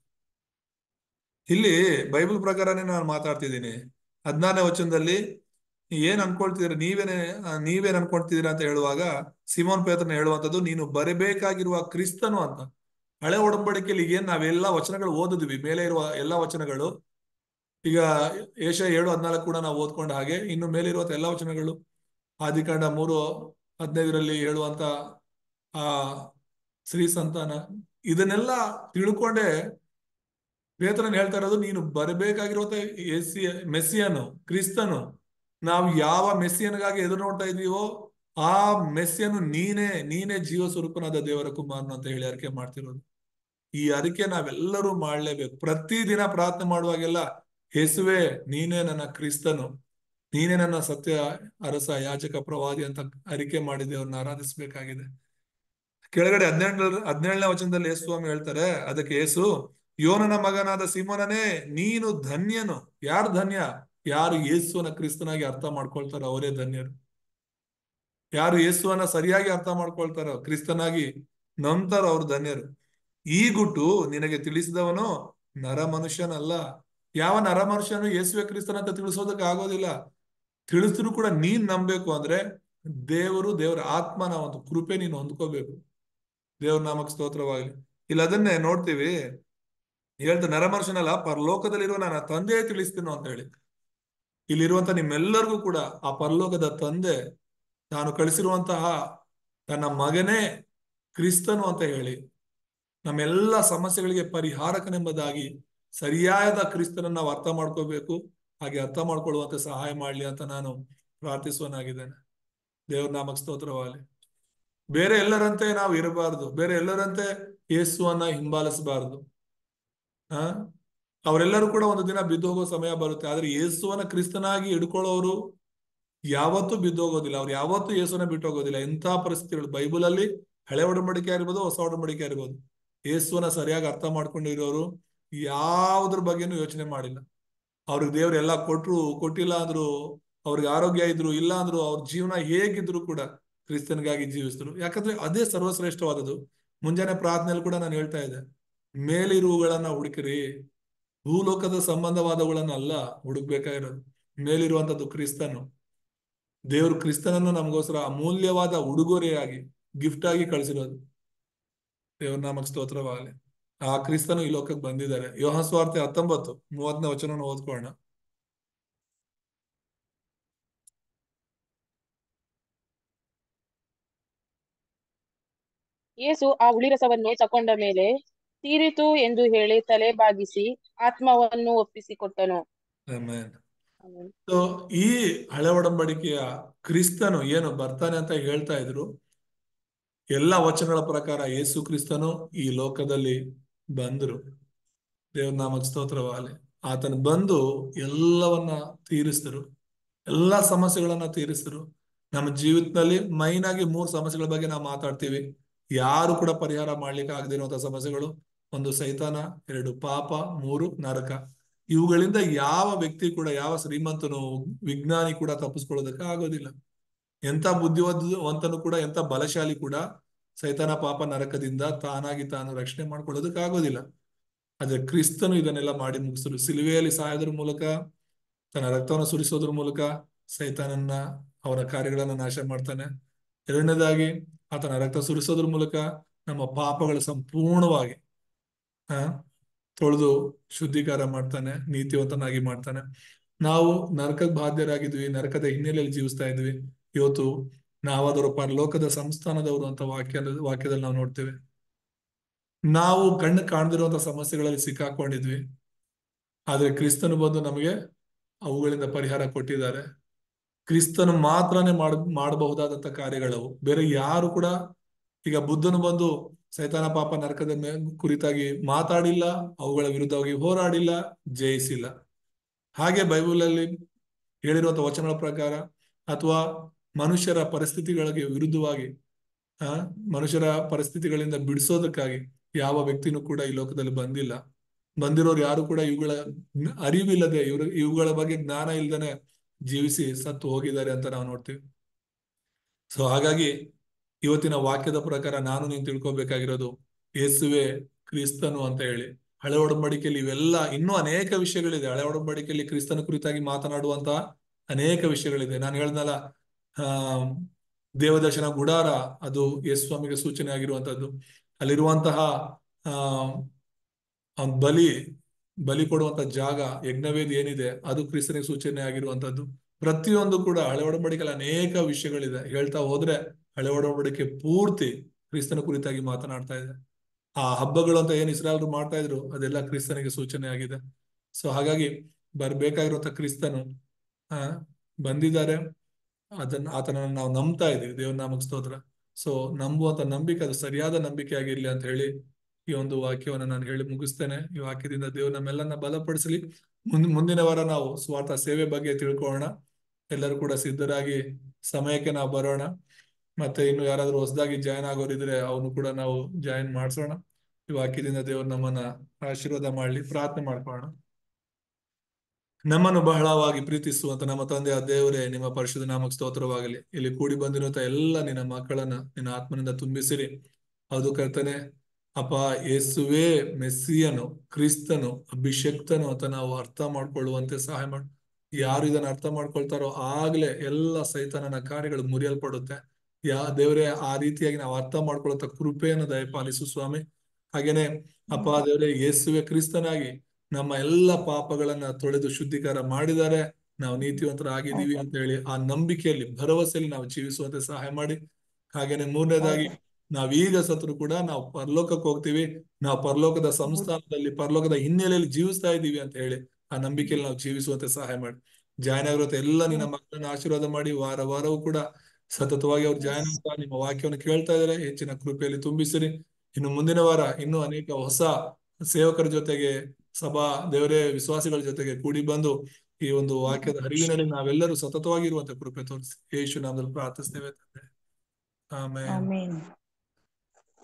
ಇಲ್ಲಿ ಬೈಬಲ್ ಪ್ರಕಾರನೇ ನಾನು ಮಾತಾಡ್ತಿದ್ದೀನಿ ಹದಿನಾರನೇ ವಚನದಲ್ಲಿ ಏನ್ ಅನ್ಕೊಳ್ತಿದ್ರೆ ನೀವೇನೆ ನೀವೇನ್ ಅನ್ಕೊಳ್ತಿದ್ದೀರಾ ಅಂತ ಹೇಳುವಾಗ ಸಿಮೋನ್ ಪೇತ್ರನ ಹೇಳುವಂತದ್ದು ನೀನು ಬರಬೇಕಾಗಿರುವ ಕ್ರಿಸ್ತನು ಅಂತ ಹಳೆ ಒಡಂಬಡಿಕೆಯಲ್ಲಿ ಏನ್ ನಾವೆಲ್ಲ ವಚನಗಳು ಓದಿದ್ವಿ ಮೇಲೆ ಇರುವ ಎಲ್ಲ ವಚನಗಳು ಈಗ ಏಷ್ಯಾ ಏಳು ಹದಿನಾಲ್ಕು ಕೂಡ ನಾವು ಓದ್ಕೊಂಡ ಹಾಗೆ ಇನ್ನು ಮೇಲೆ ಇರುವಂತ ಎಲ್ಲ ವಚನಗಳು ಆದಿಕಾಂಡ ಮೂರು ಹದಿನೈದರಲ್ಲಿ ಹೇಳುವಂತ ಆ ಶ್ರೀ ಸಂತಾನ ಇದನ್ನೆಲ್ಲ ತಿಳ್ಕೊಂಡೆ ಪೇತ್ರನ್ ಹೇಳ್ತಾ ಇರೋದು ನೀನು ಬರಬೇಕಾಗಿರುವಂತ ಎಸ್ಸಿ ಮೆಸ್ಸಿಯನು ಕ್ರಿಸ್ತನು ನಾವು ಯಾವ ಮೆಸ್ಸಿಯನ್ಗಾಗಿ ಎದುರು ನೋಡ್ತಾ ಇದೀವೋ ಆ ಮೆಸ್ಸಿಯನ್ನು ನೀನೇ ನೀನೇ ಜೀವ ಸ್ವರೂಪನಾದ ದೇವರ ಕುಮಾರನು ಅಂತ ಹೇಳಿ ಅರಿಕೆ ಮಾಡ್ತಿರೋದು ಈ ಅರಿಕೆ ನಾವೆಲ್ಲರೂ ಮಾಡ್ಲೇಬೇಕು ಪ್ರತಿದಿನ ಪ್ರಾರ್ಥನೆ ಮಾಡುವಾಗೆಲ್ಲ ಹೆಸುವೆ ನೀನೇ ನನ್ನ ಕ್ರಿಸ್ತನು ನೀನೇ ನನ್ನ ಸತ್ಯ ಅರಸ ಯಾಚಕ ಪ್ರವಾದಿ ಅಂತ ಅರಿಕೆ ಮಾಡಿದೇವ್ರನ್ನ ಆರಾಧಿಸಬೇಕಾಗಿದೆ ಕೆಳಗಡೆ ಹದಿನೆಂಟರ ಹದಿನೇಳನೇ ವಚನದಲ್ಲಿ ಯೇಸು ಸ್ವಾಮಿ ಹೇಳ್ತಾರೆ ಅದಕ್ಕೆ ಯೇಸು ಯೋನನ ಮಗನಾದ ಸೀಮೋನನೇ ನೀನು ಧನ್ಯನು ಯಾರು ಧನ್ಯ ಯಾರು ಯೇಸುವನ ಕ್ರಿಸ್ತನಾಗಿ ಅರ್ಥ ಮಾಡ್ಕೊಳ್ತಾರೋ ಅವರೇ ಧನ್ಯರು ಯಾರು ಯೇಸುವನ್ನ ಸರಿಯಾಗಿ ಅರ್ಥ ಮಾಡ್ಕೊಳ್ತಾರೋ ಕ್ರಿಸ್ತನಾಗಿ ನಂತರ ಅವರು ಧನ್ಯರು ಈ ಗುಟ್ಟು ನಿನಗೆ ತಿಳಿಸಿದವನು ನರ ಮನುಷ್ಯನಲ್ಲ ಯಾವ ನರ ಮನುಷ್ಯನು ಯೇಸುವೆ ಕ್ರಿಸ್ತನ ಅಂತ ತಿಳಿಸೋದಕ್ಕೆ ಆಗೋದಿಲ್ಲ ತಿಳಿಸಿದ್ರು ಕೂಡ ನೀನ್ ನಂಬೇಕು ಅಂದ್ರೆ ದೇವರು ದೇವರ ಆತ್ಮನ ಒಂದು ಕೃಪೆ ನೀನು ಹೊಂದ್ಕೋಬೇಕು ದೇವ್ರ ನಾಮಕ್ ಸ್ತೋತ್ರವಾಗಲಿ ಇಲ್ಲಿ ಅದನ್ನೇ ನೋಡ್ತೀವಿ ಹೇಳ್ತ ನರಮನುಷ್ಯನಲ್ಲ ಪರಲೋಕದಲ್ಲಿರುವ ನನ್ನ ತಂದೆಯೇ ತಿಳಿಸ್ತೀನೋ ಅಂತ ಹೇಳಿ ಇಲ್ಲಿರುವಂತ ನಿಮ್ಮೆಲ್ಲರಿಗೂ ಕೂಡ ಆ ಪರಲೋಕದ ತಂದೆ ತಾನು ಕಳಿಸಿರುವಂತಹ ತನ್ನ ಮಗನೇ ಕ್ರಿಸ್ತನು ಅಂತ ಹೇಳಿ ನಮ್ಮೆಲ್ಲ ಸಮಸ್ಯೆಗಳಿಗೆ ಪರಿಹಾರಕನೆಂಬುದಾಗಿ ಸರಿಯಾದ ಕ್ರಿಸ್ತನನ್ನು ನಾವು ಅರ್ಥ ಮಾಡ್ಕೋಬೇಕು ಹಾಗೆ ಅರ್ಥ ಮಾಡ್ಕೊಳ್ಳುವಂತೆ ಸಹಾಯ ಮಾಡಲಿ ಅಂತ ನಾನು ಪ್ರಾರ್ಥಿಸುವನಾಗಿದ್ದೇನೆ ದೇವ್ರ ನಾಮಕ್ ಸ್ತೋತ್ರವಾಗಲಿ ಬೇರೆ ಎಲ್ಲರಂತೆ ನಾವು ಇರಬಾರ್ದು ಬೇರೆ ಎಲ್ಲರಂತೆ ಯೇಸುವನ್ನ ಹಿಂಬಾಲಿಸಬಾರದು ಆ ಅವರೆಲ್ಲರೂ ಕೂಡ ಒಂದು ದಿನ ಬಿದ್ದು ಹೋಗೋ ಸಮಯ ಬರುತ್ತೆ ಆದ್ರೆ ಯೇಸುವನ್ನ ಕ್ರಿಸ್ತನಾಗಿ ಹಿಡ್ಕೊಳ್ಳೋರು ಯಾವತ್ತೂ ಬಿದ್ದೋಗೋದಿಲ್ಲ ಅವ್ರು ಯಾವತ್ತೂ ಯೇಸುನ ಹೋಗೋದಿಲ್ಲ ಎಂತ ಪರಿಸ್ಥಿತಿಗಳು ಬೈಬಲಲ್ಲಿ ಹಳೆ ಒಡಂಬಡಿಕೆ ಇರ್ಬೋದು ಹೊಸ ಒಡಂಬಡಿಕೆ ಇರ್ಬೋದು ಯೇಸುವನ ಸರಿಯಾಗಿ ಅರ್ಥ ಮಾಡ್ಕೊಂಡಿರೋರು ಯಾವುದ್ರ ಬಗ್ಗೆನೂ ಯೋಚನೆ ಮಾಡಿಲ್ಲ ಅವ್ರಿಗೆ ದೇವ್ರು ಎಲ್ಲಾ ಕೊಟ್ರು ಕೊಟ್ಟಿಲ್ಲ ಅಂದ್ರು ಅವ್ರಿಗೆ ಆರೋಗ್ಯ ಇದ್ರು ಇಲ್ಲ ಅಂದ್ರು ಅವ್ರ ಜೀವನ ಹೇಗಿದ್ರು ಕೂಡ ಕ್ರಿಸ್ತನಿಗಾಗಿ ಜೀವಿಸಿದ್ರು ಯಾಕಂದ್ರೆ ಅದೇ ಸರ್ವಶ್ರೇಷ್ಠವಾದದ್ದು ಮುಂಜಾನೆ ಪ್ರಾರ್ಥನೆಯಲ್ಲಿ ಕೂಡ ನಾನು ಹೇಳ್ತಾ ಇದ್ದೆ ಮೇಲಿರುವುಗಳನ್ನ ಹುಡುಕಿರಿ ಭೂಲೋಕದ ಸಂಬಂಧವಾದವುಗಳನ್ನ ಅಲ್ಲ ಹುಡುಕ್ಬೇಕಾಗಿರೋದು ಮೇಲಿರುವಂತದ್ದು ಕ್ರಿಸ್ತನು ದೇವರು ಕ್ರಿಸ್ತನನ್ನು ನಮಗೋಸ್ಕರ ಅಮೂಲ್ಯವಾದ ಉಡುಗೊರೆಯಾಗಿ ಗಿಫ್ಟ್ ಆಗಿ ಕಳಿಸಿರೋದು ದೇವ್ರ ನಾಮಕ್ ಸ್ತೋತ್ರವಾಗಲಿ ಆ ಕ್ರಿಸ್ತನು ಈ ಲೋಕಕ್ಕೆ ಬಂದಿದ್ದಾರೆ ಯೋಹ ಹತ್ತೊಂಬತ್ತು ಮೂವತ್ತನೇ ವಚನ ಓದ್ಕೊಳ್ಳೋಣ ಯೇಸು ಆ ರಸವನ್ನು ತಕೊಂಡ ಮೇಲೆ ತೀರಿತು ಎಂದು ಹೇಳಿ ತಲೆ ಬಾಗಿಸಿ ಆತ್ಮವನ್ನು ಒಪ್ಪಿಸಿಕೊಟ್ಟನು ಸೊ ಈ ಹಳೆ ಒಡಂಬಡಿಕೆಯ ಕ್ರಿಸ್ತನು ಏನು ಬರ್ತಾನೆ ಅಂತ ಹೇಳ್ತಾ ಇದ್ರು ಎಲ್ಲ ವಚನಗಳ ಪ್ರಕಾರ ಯೇಸು ಕ್ರಿಸ್ತನು ಈ ಲೋಕದಲ್ಲಿ ಬಂದ್ರು ದೇವ್ರ ನಾಮಕ್ ಸ್ತೋತ್ರವಾಲೆ ಆತನ ಬಂದು ಎಲ್ಲವನ್ನ ತೀರಿಸಿದ್ರು ಎಲ್ಲಾ ಸಮಸ್ಯೆಗಳನ್ನ ತೀರಿಸಿದ್ರು ನಮ್ಮ ಜೀವಿತದಲ್ಲಿ ಮೈನ್ ಆಗಿ ಮೂರು ಸಮಸ್ಯೆಗಳ ಬಗ್ಗೆ ನಾವು ಮಾತಾಡ್ತೀವಿ ಯಾರು ಕೂಡ ಪರಿಹಾರ ಮಾಡ್ಲಿಕ್ಕೆ ಆಗದಿರುವಂತಹ ಸಮಸ್ಯೆಗಳು ಒಂದು ಸೈತಾನ ಎರಡು ಪಾಪ ಮೂರು ನರಕ ಇವುಗಳಿಂದ ಯಾವ ವ್ಯಕ್ತಿ ಕೂಡ ಯಾವ ಶ್ರೀಮಂತನು ವಿಜ್ಞಾನಿ ಕೂಡ ತಪ್ಪಿಸ್ಕೊಳ್ಳೋದಕ್ಕೆ ಆಗೋದಿಲ್ಲ ಎಂತ ಬುದ್ಧಿವಂತನು ಕೂಡ ಎಂತ ಬಲಶಾಲಿ ಕೂಡ ಸೈತಾನ ಪಾಪ ನರಕದಿಂದ ತಾನಾಗಿ ತಾನು ರಕ್ಷಣೆ ಮಾಡ್ಕೊಳ್ಳೋದಕ್ಕೆ ಆಗೋದಿಲ್ಲ ಆದ್ರೆ ಕ್ರಿಸ್ತನು ಇದನ್ನೆಲ್ಲ ಮಾಡಿ ಮುಗಿಸಿದ್ರು ಸಿಲುವೆಯಲ್ಲಿ ಸಾಯೋದ್ರ ಮೂಲಕ ತನ್ನ ರಕ್ತವನ್ನು ಸುರಿಸೋದ್ರ ಮೂಲಕ ಸೈತಾನನ್ನ ಅವನ ಕಾರ್ಯಗಳನ್ನ ನಾಶ ಮಾಡ್ತಾನೆ ಎರಡನೇದಾಗಿ ಆತನ ರಕ್ತ ಸುರಿಸೋದ್ರ ಮೂಲಕ ನಮ್ಮ ಪಾಪಗಳು ಸಂಪೂರ್ಣವಾಗಿ ಆ ತೊಳೆದು ಶುದ್ಧೀಕಾರ ಮಾಡ್ತಾನೆ ನೀತಿವಂತನಾಗಿ ಮಾಡ್ತಾನೆ ನಾವು ನರಕಕ್ಕೆ ಬಾಧ್ಯರಾಗಿದ್ವಿ ನರಕದ ಹಿನ್ನೆಲೆಯಲ್ಲಿ ಜೀವಿಸ್ತಾ ಇದ್ವಿ ಇವತ್ತು ನಾವಾದವರು ಪರಲೋಕದ ಸಂಸ್ಥಾನದವರು ಅಂತ ವಾಕ್ಯ ವಾಕ್ಯದಲ್ಲಿ ನಾವು ನೋಡ್ತೇವೆ ನಾವು ಕಣ್ಣು ಕಾಣದಿರುವಂತ ಸಮಸ್ಯೆಗಳಲ್ಲಿ ಸಿಕ್ಕಾಕೊಂಡಿದ್ವಿ ಆದ್ರೆ ಕ್ರಿಸ್ತನು ಬಂದು ನಮಗೆ ಅವುಗಳಿಂದ ಪರಿಹಾರ ಕೊಟ್ಟಿದ್ದಾರೆ ಕ್ರಿಸ್ತನು ಮಾತ್ರನೇ ಮಾಡಬಹುದಾದಂತ ಕಾರ್ಯಗಳು ಬೇರೆ ಯಾರು ಕೂಡ ಈಗ ಬುದ್ಧನು ಬಂದು ಸೈತಾನ ಪಾಪ ನರಕದ ಕುರಿತಾಗಿ ಮಾತಾಡಿಲ್ಲ ಅವುಗಳ ವಿರುದ್ಧವಾಗಿ ಹೋರಾಡಿಲ್ಲ ಜಯಿಸಿಲ್ಲ ಹಾಗೆ ಬೈಬಲ್ ಅಲ್ಲಿ ಹೇಳಿರುವಂತಹ ವಚನಗಳ ಪ್ರಕಾರ ಅಥವಾ ಮನುಷ್ಯರ ಪರಿಸ್ಥಿತಿಗಳಿಗೆ ವಿರುದ್ಧವಾಗಿ ಆ ಮನುಷ್ಯರ ಪರಿಸ್ಥಿತಿಗಳಿಂದ ಬಿಡಿಸೋದಕ್ಕಾಗಿ ಯಾವ ವ್ಯಕ್ತಿನೂ ಕೂಡ ಈ ಲೋಕದಲ್ಲಿ ಬಂದಿಲ್ಲ ಬಂದಿರೋರು ಯಾರು ಕೂಡ ಇವುಗಳ ಅರಿವಿಲ್ಲದೆ ಇವರು ಇವುಗಳ ಬಗ್ಗೆ ಜ್ಞಾನ ಇಲ್ದನೆ ಜೀವಿಸಿ ಸತ್ತು ಹೋಗಿದ್ದಾರೆ ಅಂತ ನಾವು ನೋಡ್ತೀವಿ ಸೊ ಹಾಗಾಗಿ ಇವತ್ತಿನ ವಾಕ್ಯದ ಪ್ರಕಾರ ನಾನು ನೀನ್ ತಿಳ್ಕೊಬೇಕಾಗಿರೋದು ಯೇಸುವೆ ಕ್ರಿಸ್ತನು ಅಂತ ಹೇಳಿ ಹಳೆ ಒಡಂಬಡಿಕೆಯಲ್ಲಿ ಇವೆಲ್ಲ ಇನ್ನೂ ಅನೇಕ ವಿಷಯಗಳಿದೆ ಹಳೆ ಒಡಂಬಡಿಕೆಯಲ್ಲಿ ಕ್ರಿಸ್ತನ ಕುರಿತಾಗಿ ಮಾತನಾಡುವಂತಹ ಅನೇಕ ವಿಷಯಗಳಿದೆ ನಾನು ಹೇಳ್ದಲ್ಲ ಆ ದೇವದರ್ಶನ ಗುಡಾರ ಅದು ಯೇಸು ಸ್ವಾಮಿಗೆ ಸೂಚನೆ ಆಗಿರುವಂತದ್ದು ಅಲ್ಲಿರುವಂತಹ ಆ ಬಲಿ ಬಲಿ ಕೊಡುವಂತ ಜಾಗ ಯಜ್ಞವೇದಿ ಏನಿದೆ ಅದು ಕ್ರಿಸ್ತನಿಗೆ ಸೂಚನೆ ಆಗಿರುವಂತಹದ್ದು ಪ್ರತಿಯೊಂದು ಕೂಡ ಹಳೆ ಒಡಂಬಡಿಕೆಯಲ್ಲಿ ಅನೇಕ ವಿಷಯಗಳಿದೆ ಹೇಳ್ತಾ ಹೋದ್ರೆ ಹಳೆ ಒಡಂಬಡಿಕೆ ಪೂರ್ತಿ ಕ್ರಿಸ್ತನ ಕುರಿತಾಗಿ ಮಾತನಾಡ್ತಾ ಇದೆ ಆ ಹಬ್ಬಗಳು ಅಂತ ಏನ್ ಇಸ್ರಾಲ್ರು ಮಾಡ್ತಾ ಇದ್ರು ಅದೆಲ್ಲ ಕ್ರಿಸ್ತನಿಗೆ ಸೂಚನೆ ಆಗಿದೆ ಸೊ ಹಾಗಾಗಿ ಬರ್ಬೇಕಾಗಿರುವಂತ ಕ್ರಿಸ್ತನು ಆ ಬಂದಿದ್ದಾರೆ ಅದನ್ನ ಆತನ ನಾವು ನಂಬ್ತಾ ಇದೀವಿ ದೇವ್ರ ನಾಮಕ್ ಸ್ತೋತ್ರ ಸೊ ನಂಬುವಂತ ನಂಬಿಕೆ ಅದು ಸರಿಯಾದ ನಂಬಿಕೆ ಆಗಿರ್ಲಿ ಅಂತ ಹೇಳಿ ಈ ಒಂದು ವಾಕ್ಯವನ್ನು ನಾನು ಹೇಳಿ ಮುಗಿಸ್ತೇನೆ ಈ ವಾಕ್ಯದಿಂದ ದೇವ್ರು ನಮ್ಮೆಲ್ಲನ್ನ ಬಲಪಡಿಸಲಿ ಮುಂದ್ ಮುಂದಿನ ವಾರ ನಾವು ಸ್ವಾರ್ಥ ಸೇವೆ ಬಗ್ಗೆ ತಿಳ್ಕೊಳ್ಳೋಣ ಎಲ್ಲರೂ ಕೂಡ ಸಿದ್ಧರಾಗಿ ಸಮಯಕ್ಕೆ ನಾವು ಬರೋಣ ಮತ್ತೆ ಇನ್ನು ಯಾರಾದ್ರೂ ಹೊಸದಾಗಿ ಜಾಯ್ನ್ ಆಗೋರಿದ್ರೆ ಅವನು ಕೂಡ ನಾವು ಜಾಯಿನ್ ಮಾಡಿಸೋಣ ಈ ವಾಕ್ಯದಿಂದ ದೇವರು ನಮ್ಮನ್ನ ಆಶೀರ್ವಾದ ಮಾಡ್ಲಿ ಪ್ರಾರ್ಥನೆ ಮಾಡ್ಕೊಳ್ಳೋಣ ನಮ್ಮನ್ನು ಬಹಳವಾಗಿ ಪ್ರೀತಿಸುವಂತ ನಮ್ಮ ತಂದೆ ಆ ದೇವರೇ ನಿಮ್ಮ ಪರಿಶುದ್ಧ ನಾಮಕ್ಕೆ ಸ್ತೋತ್ರವಾಗಲಿ ಇಲ್ಲಿ ಕೂಡಿ ಬಂದಿರುವಂತ ಎಲ್ಲ ನಿನ್ನ ಮಕ್ಕಳನ್ನ ನಿನ್ನ ಆತ್ಮನಿಂದ ತುಂಬಿಸಿರಿ ಅದು ಕರ್ತನೆ ಅಪ್ಪ ಯೇಸುವೆ ಮೆಸ್ಸಿಯನು ಕ್ರಿಸ್ತನು ಅಭಿಷಕ್ತನು ಅಂತ ನಾವು ಅರ್ಥ ಮಾಡ್ಕೊಳ್ಳುವಂತೆ ಸಹಾಯ ಮಾಡಿ ಯಾರು ಇದನ್ನ ಅರ್ಥ ಮಾಡ್ಕೊಳ್ತಾರೋ ಆಗ್ಲೇ ಎಲ್ಲ ಸೈತಾನನ ಕಾರ್ಯಗಳು ಮುರಿಯಲ್ಪಡುತ್ತೆ ಯಾ ದೇವರೇ ಆ ರೀತಿಯಾಗಿ ನಾವು ಅರ್ಥ ಮಾಡ್ಕೊಳತ ಕೃಪೆಯನ್ನು ದಯಪಾಲಿಸು ಸ್ವಾಮಿ ಹಾಗೇನೆ ಅಪ್ಪ ದೇವರೇ ಯೇಸುವೆ ಕ್ರಿಸ್ತನಾಗಿ ನಮ್ಮ ಎಲ್ಲ ಪಾಪಗಳನ್ನ ತೊಳೆದು ಶುದ್ಧೀಕಾರ ಮಾಡಿದ್ದಾರೆ ನಾವು ಆಗಿದ್ದೀವಿ ಅಂತ ಹೇಳಿ ಆ ನಂಬಿಕೆಯಲ್ಲಿ ಭರವಸೆಯಲ್ಲಿ ನಾವು ಜೀವಿಸುವಂತೆ ಸಹಾಯ ಮಾಡಿ ಹಾಗೇನೆ ಮೂರನೇದಾಗಿ ಈಗ ಸತ್ರು ಕೂಡ ನಾವು ಪರಲೋಕಕ್ಕೆ ಹೋಗ್ತೀವಿ ನಾವು ಪರಲೋಕದ ಸಂಸ್ಥಾನದಲ್ಲಿ ಪರಲೋಕದ ಹಿನ್ನೆಲೆಯಲ್ಲಿ ಜೀವಿಸ್ತಾ ಇದ್ದೀವಿ ಅಂತ ಹೇಳಿ ಆ ನಂಬಿಕೆಯಲ್ಲಿ ನಾವು ಜೀವಿಸುವಂತೆ ಸಹಾಯ ಮಾಡಿ ಜಾಯನ್ ಎಲ್ಲ ನಿನ್ನ ಮಕ್ಕಳನ್ನ ಆಶೀರ್ವಾದ ಮಾಡಿ ವಾರ ವಾರವೂ ಕೂಡ ಸತತವಾಗಿ ಅವ್ರು ಜಾಯ್ನ್ ಆಗ್ತಾ ನಿಮ್ಮ ವಾಕ್ಯವನ್ನು ಕೇಳ್ತಾ ಇದಾರೆ ಹೆಚ್ಚಿನ ಕೃಪೆಯಲ್ಲಿ ತುಂಬಿಸಿರಿ ಇನ್ನು ಮುಂದಿನ ವಾರ ಇನ್ನೂ ಅನೇಕ ಹೊಸ ಸೇವಕರ ಜೊತೆಗೆ ಸಭಾ ದೇವರೇ ವಿಶ್ವಾಸಿಗಳ ಜೊತೆಗೆ ಕೂಡಿ ಬಂದು ಈ ಒಂದು ವಾಕ್ಯದ ಹರಿವಿನಲ್ಲಿ ನಾವೆಲ್ಲರೂ ಇರುವಂತ ಕೃಪೆ ತೋರಿಸಿ ಯೇಶು ನಾವು ಪ್ರಾರ್ಥಿಸ್ತೇವೆ ತಂದೆ ಆಮೇಲೆ